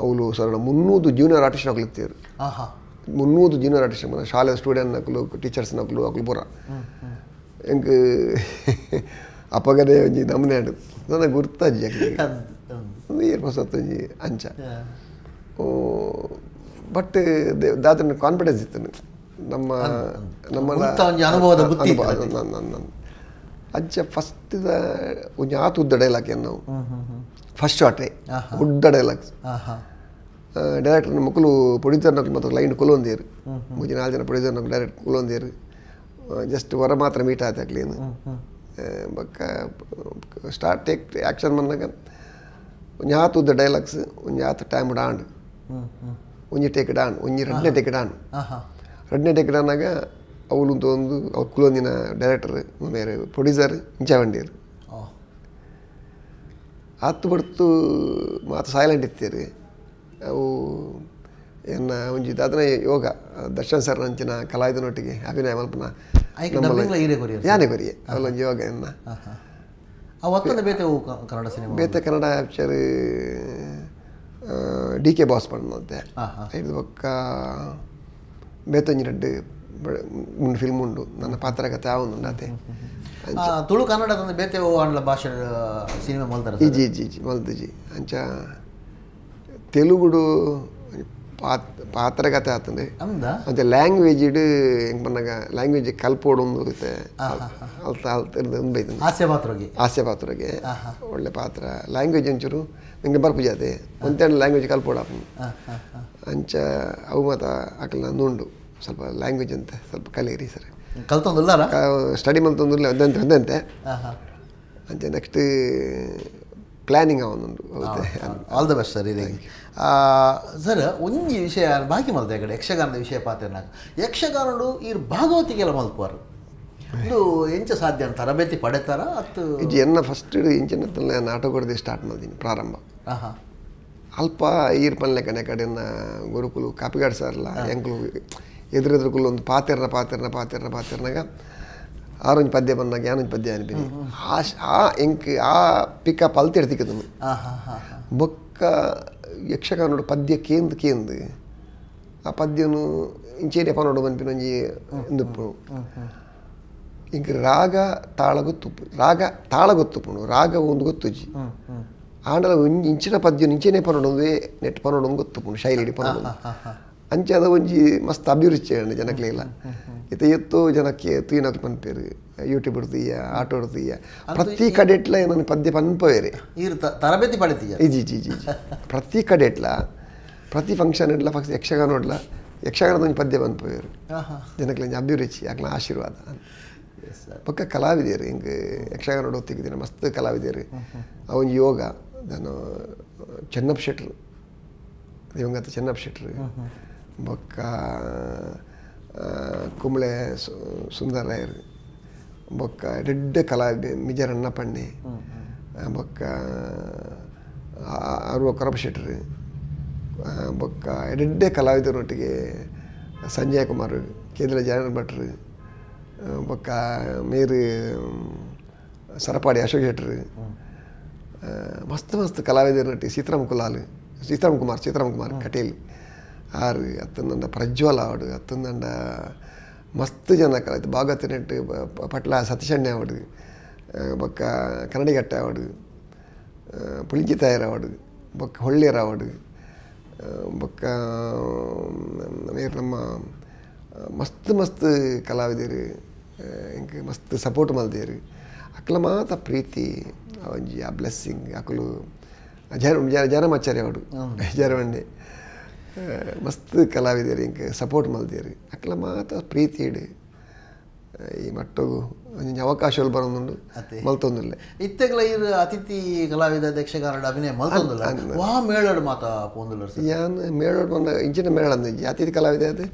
ಅವನು ಸರಳ ಮುನ್ನೂದು ಜೂನಿಯರ್ ಆರ್ಟಿಸ್ಟ್ ಆಗ್ಲಿಕ್ತಿರು ಮುನ್ನೂದು ಜೂನಿಯರ್ ಆರ್ಟಿಸ್ಟ್ ಮತ್ತೆ ಶಾಲೆ ಸ್ಟೂಡೆಂಟ್ ನಕ್ಲು ಟೀಚರ್ಸ್ ನಕ್ಲು ಅಕ್ಲು ಪೂರ ಎಂಕ್ ಅಪಗದೇ ಒಂಜಿ ನಮನೆ ಆಡು ನನ್ನ ಗುರ್ತಾಜಿ ನೀರು ಹೊಸತ್ತಂಜಿ ಅಂಚ ಬಟ್ ದಾತನ ಕಾನ್ಫಿಡೆನ್ಸ್ ಇತ್ತು ನಮ್ಮ ನಮ್ಮ ಅಂಚ ಫಸ್ಟ್ ಒಂಜಿ ಆತು ಉದ್ದ ಡೈಲಾಕ್ ನಾವು ಫಸ್ಟ್ ಶಾರ್ಟೇ ಗುಡ್ಡ ಡೈಲಾಗ್ಸ್ ಡೈರೆಕ್ಟರ್ ಮಕ್ಕಳು ಪ್ರೊಡ್ಯೂಸರ್ ನಕ್ಕು ಮಾತ್ರ ಲೈನ್ ಕೊಲೊಂದೇರು ಮುಂಚಿನ ನಾಲ್ಕು ಜನ ಪ್ರೊಡ್ಯೂಸರ್ ನಕ್ಕು ಡೈರೆಕ್ಟ್ ಕೊಲೊಂದೇರು ಜಸ್ಟ್ ವರ ಮಾತ್ರ ಮೀಟ್ ಆತಾಕ್ಲೇನು ಬಕ್ಕ ಸ್ಟಾರ್ಟ್ ಟೇಕ್ ಆ್ಯಕ್ಷನ್ ಬಂದಾಗ ಒಂಜಿ ಆತುದ ಡೈಲಾಗ್ಸ್ ಒಂಜಿ ಆತ ಟೈಮ್ ಡಾಂಡ್ ಒಂಜಿ ಟೇಕ್ ಡಾನ್ ಒಂಜಿ ರಡ್ನೆ ಟೇಕ್ ಡಾನ್ ರಡ್ನೆ ಟೇಕ್ ಡಾನಾಗ ಅವಳು ಒಂದು ಅವ್ರ ಕುಲೊಂದಿನ ಡೈರೆಕ್ಟರ್ ಬೇರೆ ಪ್ರೊಡ್ಯೂಸರ್ ಇಂಚಾವಂಡಿಯರು ಹತ್ತು ಬಡ್ತು ಮಾತು ಸೈಲೆಂಟ್ ಇರ್ತೀರಿ ಅವು ಏನು ಒಂಜಿ ಅದನ್ನ ಯೋಗ ದರ್ಶನ್ ಸರ್ ನಂಚಿನ ಕಲಾವಿದನೊಟ್ಟಿಗೆ ಅಭಿನಯ ಮಲ್ಪನ ಯಾನೆ ಕೊರಿಯೆ ಅವಲ್ಲೊಂದು ಯೋಗ ಎನ್ನ ಬೇತೆ ಕನ್ನಡ ಸಿನಿಮಾ ಬೇತೆ ಕನ್ನಡ ಡಿ ಕೆ ಬಾಸ್ ಪಣ್ಣಂತೆ ಇದು ಪಕ್ಕ ಬೇತೊಂಜಿ ರೆಡ್ಡು ಫಿಲ್ಮ್ ಉಂಡು ನನ್ನ ಪಾತ್ರಗತೆ ಅದೇ ತುಳು ಕನ್ನಡ ತಂದು ಬೇತೆ ಆಂಡ್ಲ ಭಾಷೆ ಸಿನಿಮಾ ಜಿ ಜಿ ಜಿ ಇಜಿ ಜಿ ಅಂಚ ತೆಲುಗುಡು ಪಾತ್ ಪಾತ್ರಗತೆ ಆತಂದೆ ಅಂಚ ಲ್ಯಾಂಗ್ವೇಜ್ ಇಡು ಹೆಂಗ್ ಬಂದಾಗ ಲ್ಯಾಂಗ್ವೇಜ್ ಕಲ್ಪೋಡು ಒಂದು ಇರುತ್ತೆ ಅಲ್ತ ಅಲ್ತಿರ್ದು ಒಂದು ಬೈದು ಹಾಸ್ಯ ಪಾತ್ರಗೆ ಹಾಸ್ಯ ಪಾತ್ರಗೆ ಒಳ್ಳೆ ಪಾತ್ರ ಲ್ಯಾಂಗ್ವೇಜ್ ಒಂಚೂರು ನಿಂಗೆ ಬರ್ಪು ಜಾತೆ ಒಂದೆರಡು ಲ್ಯಾಂಗ್ವೇಜ್ ಕಲ್ಪೋಡ ಅಂಚ ಅವು ಮಾತ ಆಕಲ ನುಂಡು ಸ್ವಲ್ಪ ಲ್ಯಾಂಗ್ವೇಜ್ ಅಂತ ಸ್ವಲ್ಪ ಕಲಿಯಿರಿ ಸರ್ ಕಲ್ತೊಂದುಲ್ಲಾರ ಸ್ಟಡಿ ಮಲ್ತೊಂದುಲ್ಲ ಒಂದಂತೆ ಒಂದಂತೆ ಅಂತೆ ನೆಕ್ಸ್ಟ್ ಪ್ಲ್ಯಾನಿಂಗ್ ಅವನೊಂದು ಆಲ್ ದ ಬೆಸ್ಟ್ ಸರ್ ಆ ಸರ್ ಒಂದು ವಿಷಯ ಬಾಕಿ ಮಲ್ತೆ ಕಡೆ ಯಕ್ಷಗಾನದ ವಿಷಯ ಪಾತ್ರೆನಾಗ ಯಕ್ಷಗಾನಡು ಈ ಭಾಗವತಿಗೆಲ್ಲ ಮಲ್ಪುವರು ಇದು ಎಂಚ ಸಾಧ್ಯ ಅಂತ ತರಬೇತಿ ಪಡೆತಾರ ಅದು ಇದು ಎನ್ನ ಫಸ್ಟ್ ಇಂಚಿನ ನಾಟಕದ ಸ್ಟಾರ್ಟ್ ಮಾಡ್ತೀನಿ ಪ್ರಾರಂಭ ಅಲ್ಪ ಈರ್ಪನ್ ಲೆಕ್ಕನೆ ಕಡೆನ ಗುರುಕುಲು ಕಾಪಿಗಾಡ್ ಸರ್ಲ ಎಂಕ್ಲು ಎದುರೆದುರುಕುಲ್ಲ ಒಂದು ಪಾತೆರ್ನ ಪಾತೆರ್ನ ಪಾತೆರ್ನ ಪಾತೆರ್ನಾಗ ಆರೊಂಜ್ ಪದ್ಯ ಬನ್ನಾಗ ಯಾನೊಂಜ್ ಪದ್ಯ ಅನಿಪಿನಿ ಆ ಆ ಎಂಕ್ ಆ ಪಿಕಪ್ ಅಲ್ತಿ ಎಡ್ತಿಕ್ಕ ನಮ್ಮ ಬೊಕ್ಕ ಯಕ್ಷಗಾನೋಡು ಪದ್ಯ ಕೇಂದ್ ಕೇಂದ್ ಆ ಪದ್ಯನು ಇಂಚೇರಿಯ ಪನೋಡು ಬಂದಿನ ಒಂಜಿ ಇಂದುಪ್ಪು ಈಗ ರಾಗ ತಾಳ ಗೊತ್ತುಪ್ಪು ರಾಗ ತಾಳ ಗೊತ್ತುಪ್ಪುಣು ರಾಗ ಒಂದು ಗೊತ್ತುಜಿ ಆಂಡಲ ಇಂಚಿನ ಪದ್ಯ ಇಂಚೇನೆ ಪನೋಡು ನೆಟ್ ಪನೋಡು ಗೊತ್ತುಪ್ಪುಣು ಶೈಲಿ ಪನೋಡು ಅಂಚೆ ಅದ ಒಂಜಿ ಮಸ್ತ್ ಅಭಿರುಚಿ ಆಂಡ್ ಜನಕ್ಲೆಲ್ಲ ಇತ ಎತ್ತು ಜನಕ್ಕೆ ತೂಯಿನಕ್ ಪನ್ಪೇರು ಯೂಟ್ಯೂಬ್ ಇಡ್ತೀಯ ಆಟೋ ಇಡ್ತೀಯ ಪ್ರತಿ ಕಡೆಟ್ಲ ಏನನ್ನು ಪದ್ಯ ಪನ್ಪವೇರೆ ತರಬೇತಿ ಪಡಿತೀಯ ಜಿ ಜಿ ಜಿ ಪ್ರತಿ ಕಡೆಟ್ಲ ಪ್ರತಿ ಫಂಕ್ಷನ್ ಇಡ್ಲ ಫಸ್ಟ್ ಯಕ್ಷಗಾನ ಉಡ್ಲ ಯಕ್ಷಗಾನದ ಒಂದು ಪದ್ಯ ಪನ್ಪವೇರು ಜನಕ್ಲೆ ಒಂಜಿ ಅಭಿರುಚಿ ಆಗ್ಲ ಆಶೀರ್ವಾದ ಪಕ್ಕ ಕಲಾವಿದೆಯರು ಹಿಂಗೆ ಯಕ್ಷಗಾನ ಓದ್ತಿದ್ದೀನಿ ಮಸ್ತ್ ಕಲಾವಿದರು ಅವನ ಯೋಗ ನಾನು ಚೆನ್ನಪ್ಪ ಶೆಟ್ರು ದಿವಂಗತ ಚೆನ್ನಪ್ಪ ಶೆಟ್ರು ಬೊಕ್ಕ ಕುಂಬಳೆ ಸುಂದರ ನಾಯರ್ ಬೊಕ್ಕ ರೆಡ್ ಕಲಾ ಮಿಜರಣ್ಣ ಪಣ್ಣೆ ಬೊಕ್ಕ ಅರುವ ಕೊರಬ ಬೊಕ್ಕ ಎಡ್ಡೆ ಕಲಾವಿದರೊಟ್ಟಿಗೆ ಸಂಜಯ್ ಕುಮಾರ್ ಕೇಂದ್ರ ಜಯನ ಭಟ್ರು ಬೊಕ್ಕ ಮೇರು ಸರಪಾಡಿ ಅಶೋಕ್ ಶೆಟ್ಟರು ಮಸ್ತ್ ಮಸ್ತ್ ಕಲಾವಿದರೊಟ್ಟಿಗೆ ಸೀತಾರಾಮ್ ಕುಲಾಲ್ ಸೀತಾರಾಮ್ ಕುಮಾರ್ ಸೀತಾರಾಮ್ ಕುಮಾರ್ ಕಟೇಲ್ ಆರು ಅತ್ತನಂಡ ಪ್ರಜ್ವಲ ಅವಡು ಅತ್ತನಂಡ ಮಸ್ತ್ ಜನ ಕಲಾಯ್ತು ತಿನ್ನಟ್ಟು ಪಟ್ಲ ಸತೀಶಣ್ಣ ಅವಡು ಬೊಕ್ಕ ಕನ್ನಡಿಗಟ್ಟೆ ಅವಡು ಪುಳಿಂಚಿತಾಯರ ಅವಡು ಬೊಕ್ಕ ಹೊಳ್ಳಿಯರ ಅವಡು ಬೊಕ್ಕ ನಮ್ಮ ಮಸ್ತ್ ಮಸ್ತ್ ಕಲಾವಿದರು ಹಿಂಗೆ ಮಸ್ತ್ ಸಪೋರ್ಟ್ ಮಲ್ದೇರು ಅಕ್ಲ ಮಾತ ಪ್ರೀತಿ ಅವಂಜಿ ಆ ಬ್ಲೆಸ್ಸಿಂಗ್ ಅಕಲು ಜನ ಜರಮಾಚಾರ್ಯ ಅವರು ಜರವಣ್ಣೆ ಮಸ್ತ್ ಕಲಾವಿದರಿ ಹಿಂಗೆ ಸಪೋರ್ಟ್ ಮಲ್ದೀರಿ ಅಕ್ಲ ಮಾತ ಪ್ರೀತಿ ಇಡಿ ಈ ಮಟ್ಟಗೂ ಅವಕಾಶಗಳು ಬರೋದು ಮಲ್ತೊಂದಿಲ್ಲ ಇತ್ತೆಗ್ಲ ಇದು ಅತಿಥಿ ಕಲಾವಿದ ಯಕ್ಷಗಾನಡ ಅಭಿನಯ ಮಲ್ತೊಂದಿಲ್ಲ ವಾ ಮೇಳಡ್ ಮಾತ ಪೋಂದಿಲ್ಲ ಯಾನ್ ಮೇಳಡ್ ಬಂದ ಇಂಚಿನ ಮೇಳ ಅಂದ ಅತಿಥಿ ಕಲಾವಿದ ಅದು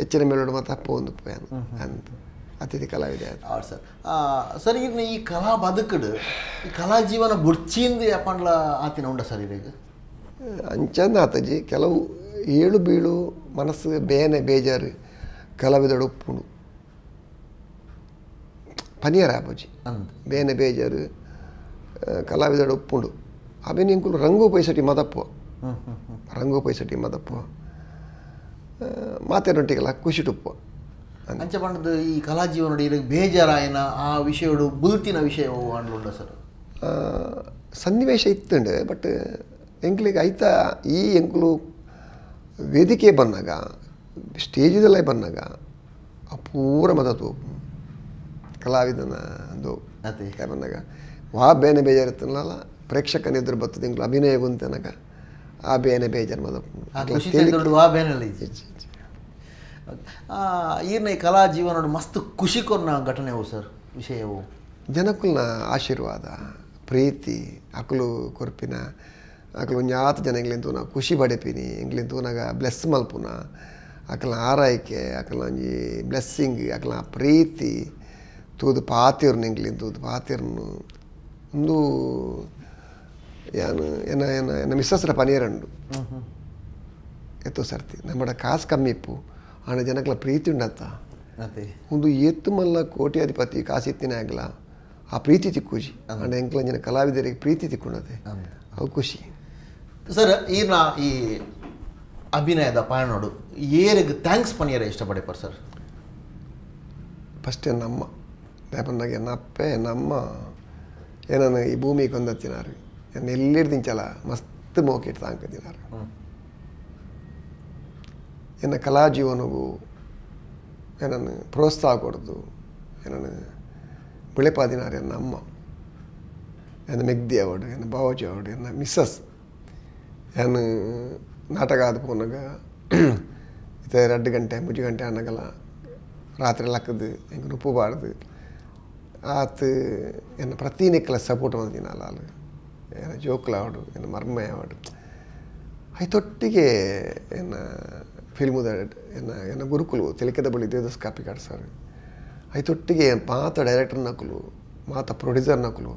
ಹೆಚ್ಚಿನ ಮೇಳಡ್ ಮಾತ ಪೋಂದು ಯಾನ್ ಅಂತ ಅತಿಥಿ ಕಲಾವಿದ ಆ ಸರ್ ಸರ್ ಈಗ ಈ ಕಲಾ ಬದುಕಡು ಈ ಕಲಾ ಜೀವನ ಬುಡ್ಚಿಂದ ಯಾಪಂಡ್ಲ ಆತಿನ ಉಂಡ ಸರ್ ಈಗ ಅಂಚಂದ ಆತಜಿ ಕೆಲವು ಏಳು ಬೀಳು ಮನಸ್ಸು ಬೇನೆ ಬೇಜಾರು ಕಲಾವಿದಳು ಉಪ್ಪುಂಡು ಪನಿಯರ ಅಬಜಿ ಬೇನೆ ಬೇಜಾರು ಕಲಾವಿದಳು ಉಪ್ಪುಂಡು ಅವೇ ಇಂಕುಲು ರಂಗು ಪೈಸಟಿ ಮದಪ್ಪು ರಂಗು ಪೈಸಟಿ ಮದಪ್ಪು ಮಾತೇನೊಟ್ಟಿಗೆಲ್ಲ ಖುಷಿ ಟುಪ್ಪು ಅಂಚೆ ಈ ಕಲಾ ಜೀವನಡಿ ಬೇಜಾರಾಯನ ಆ ವಿಷಯ ಬುಲ್ತಿನ ವಿಷಯ ಸರ್ ಸನ್ನಿವೇಶ ಇತ್ತುಂಡು ಬಟ್ ಎಂಕ್ಲಿಗೆ ಐತ ಈ ಎಂಕುಲು ವೇದಿಕೆ ಬಂದಾಗ ಸ್ಟೇಜಿನಲ್ಲೇ ಬಂದಾಗ ಅಪೂರ ಮದತ್ತು ತೋಪು ಕಲಾವಿದನ ಬಂದಾಗ ವಾ ಬೇನೆ ಬೇಜಾರಿತ್ತಲ್ಲ ಪ್ರೇಕ್ಷಕ ಎದುರು ಬರ್ತದೆ ಇಂಗ್ಳು ಅಭಿನಯ ಗುಂತನಕ ಆ ಬೇನೆ ಬೇಜಾರು ಮದ ಈ ಕಲಾ ಜೀವನ ಮಸ್ತ್ ಖುಷಿ ಕೊನ್ನ ಘಟನೆವು ಸರ್ ವಿಷಯವು ಜನಕುಲ್ನ ಆಶೀರ್ವಾದ ಪ್ರೀತಿ ಅಕಲು ಕೊರ್ಪಿನ ಅಕ್ಲ ಒಂಜಾತ ಜನ ಎಂಗ್ಲೆನ್ ತೂನ ಖುಷಿ ಪಡೆಪಿನಿ ಎಂಕ್ಲೆನ್ ತೂನಾಗ ಬ್ಲೆಸ್ ಮಲ್ಪುನ ಅಕ್ಲ ಆರೈಕೆ ಅಕಲ ಒಂಜಿ ಬ್ಲೆಸ್ಸಿಂಗ್ ಅಕ್ಲ ಪ್ರೀತಿ ತೂದು ಪಾತಿರ್ನು ಎಂಕ್ಲೆನ್ ತೂದು ಪಾತಿರ್ನು ಒಂದು ಏನು ಏನ ಏನ ಏನ ಮಿಸ್ಸಸ್ರ ಪನೀರಂಡು ಎತ್ತು ಸರ್ತಿ ನಮ್ಮಡ ಕಾಸು ಕಮ್ಮಿಪ್ಪು ಇಪ್ಪು ಆಣ ಜನಕ್ಲ ಪ್ರೀತಿ ಉಂಡತ್ತ ಒಂದು ಎತ್ತು ಮಲ್ಲ ಕೋಟ್ಯಾಧಿಪತಿ ಕಾಸು ಎತ್ತಿನ ಆಗಲ್ಲ ಆ ಪ್ರೀತಿ ತಿಕ್ಕುಜಿ ಆಂಡ ಎಂಕ್ಲ ಜನ ಕಲಾವಿದರಿಗೆ ಪ್ರೀತಿ ತಿಕ್ಕೊಂಡತೆ ಅವು ಖುಷಿ ಸರ್ ಈ ನಾ ಈ ಅಭಿನಯದ ಪಾಯಣೋಡು ಏರಿಗೆ ಥ್ಯಾಂಕ್ಸ್ ಪನಿಯರ ಇಷ್ಟಪಡಿಪರ್ ಸರ್ ಫಸ್ಟ್ ನಮ್ಮ ದಾಪಂದಾಗ ಎನ್ನಪ್ಪೆ ನಮ್ಮ ಏನನ್ನು ಈ ಭೂಮಿಗೆ ಏನು ನಾನು ಚಲ ಮಸ್ತ್ ಮೋಕಿಟ್ಟು ತಾಂಕದಿನಾರು ಎನ್ನ ಕಲಾ ಜೀವನಗೂ ಏನನ್ನು ಪ್ರೋತ್ಸಾಹ ಕೊಡ್ದು ಏನನ್ನು ಬೆಳೆಪಾದಿನಾರು ಅನ್ನ ಅಮ್ಮ ಏನು ಮೆಗ್ದಿ ಅವಡು ಏನು ಬಾವಜಿ ಅವಡು ಏನು ಮಿಸ್ಸಸ್ ನಾನು ನಾಟಕ ಆದ ಪೋನಾಗ ಇದು ಎರಡು ಗಂಟೆ ಮುಜು ಗಂಟೆ ಅನ್ನಗಲ ರಾತ್ರಿ ಲಕ್ಕದು ಉಪ್ಪು ನುಪ್ಪಬಾರ್ದು ಆತು ಏನು ಪ್ರತಿ ನಿಕ್ಕಲ ಸಪೋರ್ಟ್ ಮಾಡ್ತೀನಲ್ಲ ಅಲ್ಲಿ ಏನು ಜೋಕ್ಲಾವಡು ಏನು ಮರ್ಮಯಾವಡು ಐತೊಟ್ಟಿಗೆ ಏನ ಫಿಲ್ಮುದ ಏನ ಏನ ಗುರುಕುಲು ತೆಲಿಕೆದ ಬಳಿ ದೇವದಾಸ್ ಕಾಪಿ ಕಾಡ್ಸಾರು ಐತೊಟ್ಟಿಗೆ ಮಾತ ಡೈರೆಕ್ಟರ್ ನಕಲು ಮಾತ ಪ್ರೊಡ್ಯೂಸರ್ ನಕಲು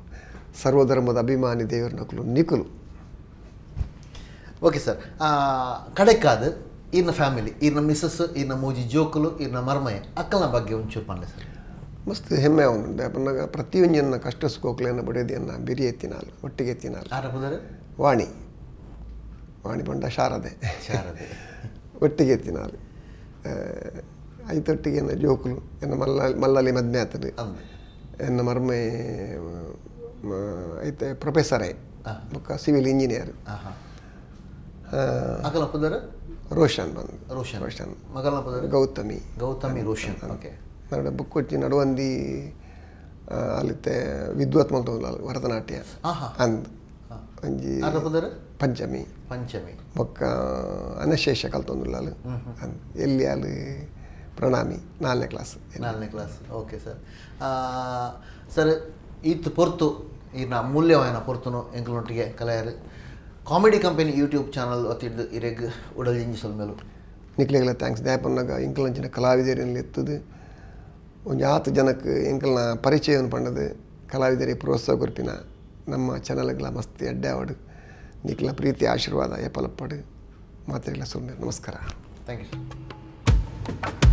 ಸರ್ವಧರ್ಮದ ಅಭಿಮಾನಿ ದೇವರ ನಕಲು ನಿಕುಲು ಓಕೆ ಸರ್ ಕಡೆಕಾದ ಈರ್ನ ಫ್ಯಾಮಿಲಿ ಈರ್ನ ಮಿಸ್ಸಸ್ ಈರ್ನ ಮೂಜಿ ಜೋಕುಲು ಇರ್ನ ಮರ್ಮಯ ಅಕ್ಕಲ್ನ ಬಗ್ಗೆ ಒಂಚೂರು ಪಂಡ ಸರ್ ಮಸ್ತ್ ಹೆಮ್ಮೆ ಉಂಟು ಪಂಡಾಗ ಪ್ರತಿಯೊಂಜನ್ನ ಕಷ್ಟ ಸುಖೋಕ್ಲೆಯನ್ನು ಬಡಿಯೋದಿಯನ್ನ ಬಿರಿ ಎತ್ತಿನಾಲು ಒಟ್ಟಿಗೆ ಎತ್ತಿನಾಲು ವಾಣಿ ವಾಣಿ ಪಂಡ ಶಾರದೆ ಶಾರದೆ ಒಟ್ಟಿಗೆ ಎತ್ತಿನಾಲು ಐತೊಟ್ಟಿಗೆ ಎನ್ನ ಜೋಕುಲು ಎನ್ನ ಮಲ್ಲ ಮಲ್ಲಲಿ ಮದ್ಮೆ ಆತದೆ ಎನ್ನ ಮರ್ಮೆ ಐತೆ ಪ್ರೊಫೆಸರೇ ಬೊಕ್ಕ ಸಿವಿಲ್ ಇಂಜಿನಿಯರ್ ಅಕಲ ಪದರ ರೋಷನ್ ಬಂದು ರೋಷನ್ ರೋಷನ್ ಮಗಲ ಪದರ ಗೌತಮಿ ಗೌತಮಿ ರೋಷನ್ ಓಕೆ ನಡುವೆ ಬುಕ್ ಕೊಚ್ಚಿ ನಡುವಂದಿ ಅಲ್ಲಿತ್ತೆ ವಿದ್ವತ್ ಮಂತ್ರ ಭರತನಾಟ್ಯ ಅಂದ್ ಅಂಜಿ ಪಂಚಮಿ ಪಂಚಮಿ ಬೊಕ್ಕ ಅನಶೇಷ ಕಲ್ತೊಂದುಲ್ಲಾಲು ಅಂದ್ ಎಲ್ಲಿ ಅಲ್ಲಿ ಪ್ರಣಾಮಿ ನಾಲ್ನೇ ಕ್ಲಾಸ್ ನಾಲ್ನೇ ಕ್ಲಾಸ್ ಓಕೆ ಸರ್ ಸರ್ ಈತ್ ಪೊರ್ತು ಈ ನಾ ಮೌಲ್ಯವಾಯನ ಪೊರ್ತುನು ಎಂಕ್ಲೊಟ್ಟಿಗೆ ಕಲೆಯರು ಕಾಮಿಡಿ ಕಂಪನಿ ಯೂಟ್ಯೂಬ್ ಚಾನಲ್ ಒತ್ತಿಡ್ದು ಇರೆಗ್ ಉಡಲ್ ಇಂಜಿಸಲ್ ಮೇಲೂ ನಿಕ್ಲೆಗೆಲ್ಲ ಥ್ಯಾಂಕ್ಸ್ ದಾಯಪನ್ನಾಗ ಇಂಕಲಂಚಿನ ಕಲಾವಿದರಲ್ಲಿ ಎತ್ತದು ಒಂದು ಆತು ಜನಕ್ಕೆ ಇಂಕಲ್ನ ಪರಿಚಯವನ್ನು ಪಂಡದು ಕಲಾವಿದರಿಗೆ ಪ್ರೋತ್ಸಾಹ ಕೊರ್ಪಿನ ನಮ್ಮ ಚಾನಲ್ಗಳ ಮಸ್ತ್ ಎಡ್ಡಾವಡು ನಿಕ್ಲ ಪ್ರೀತಿ ಆಶೀರ್ವಾದ ಎಪಲಪ್ಪಡು ಮಾತ್ರೆಗಳ ಸುಮ್ಮನೆ ನಮಸ್ಕಾರ ಥ್ಯಾಂಕ್ ಯು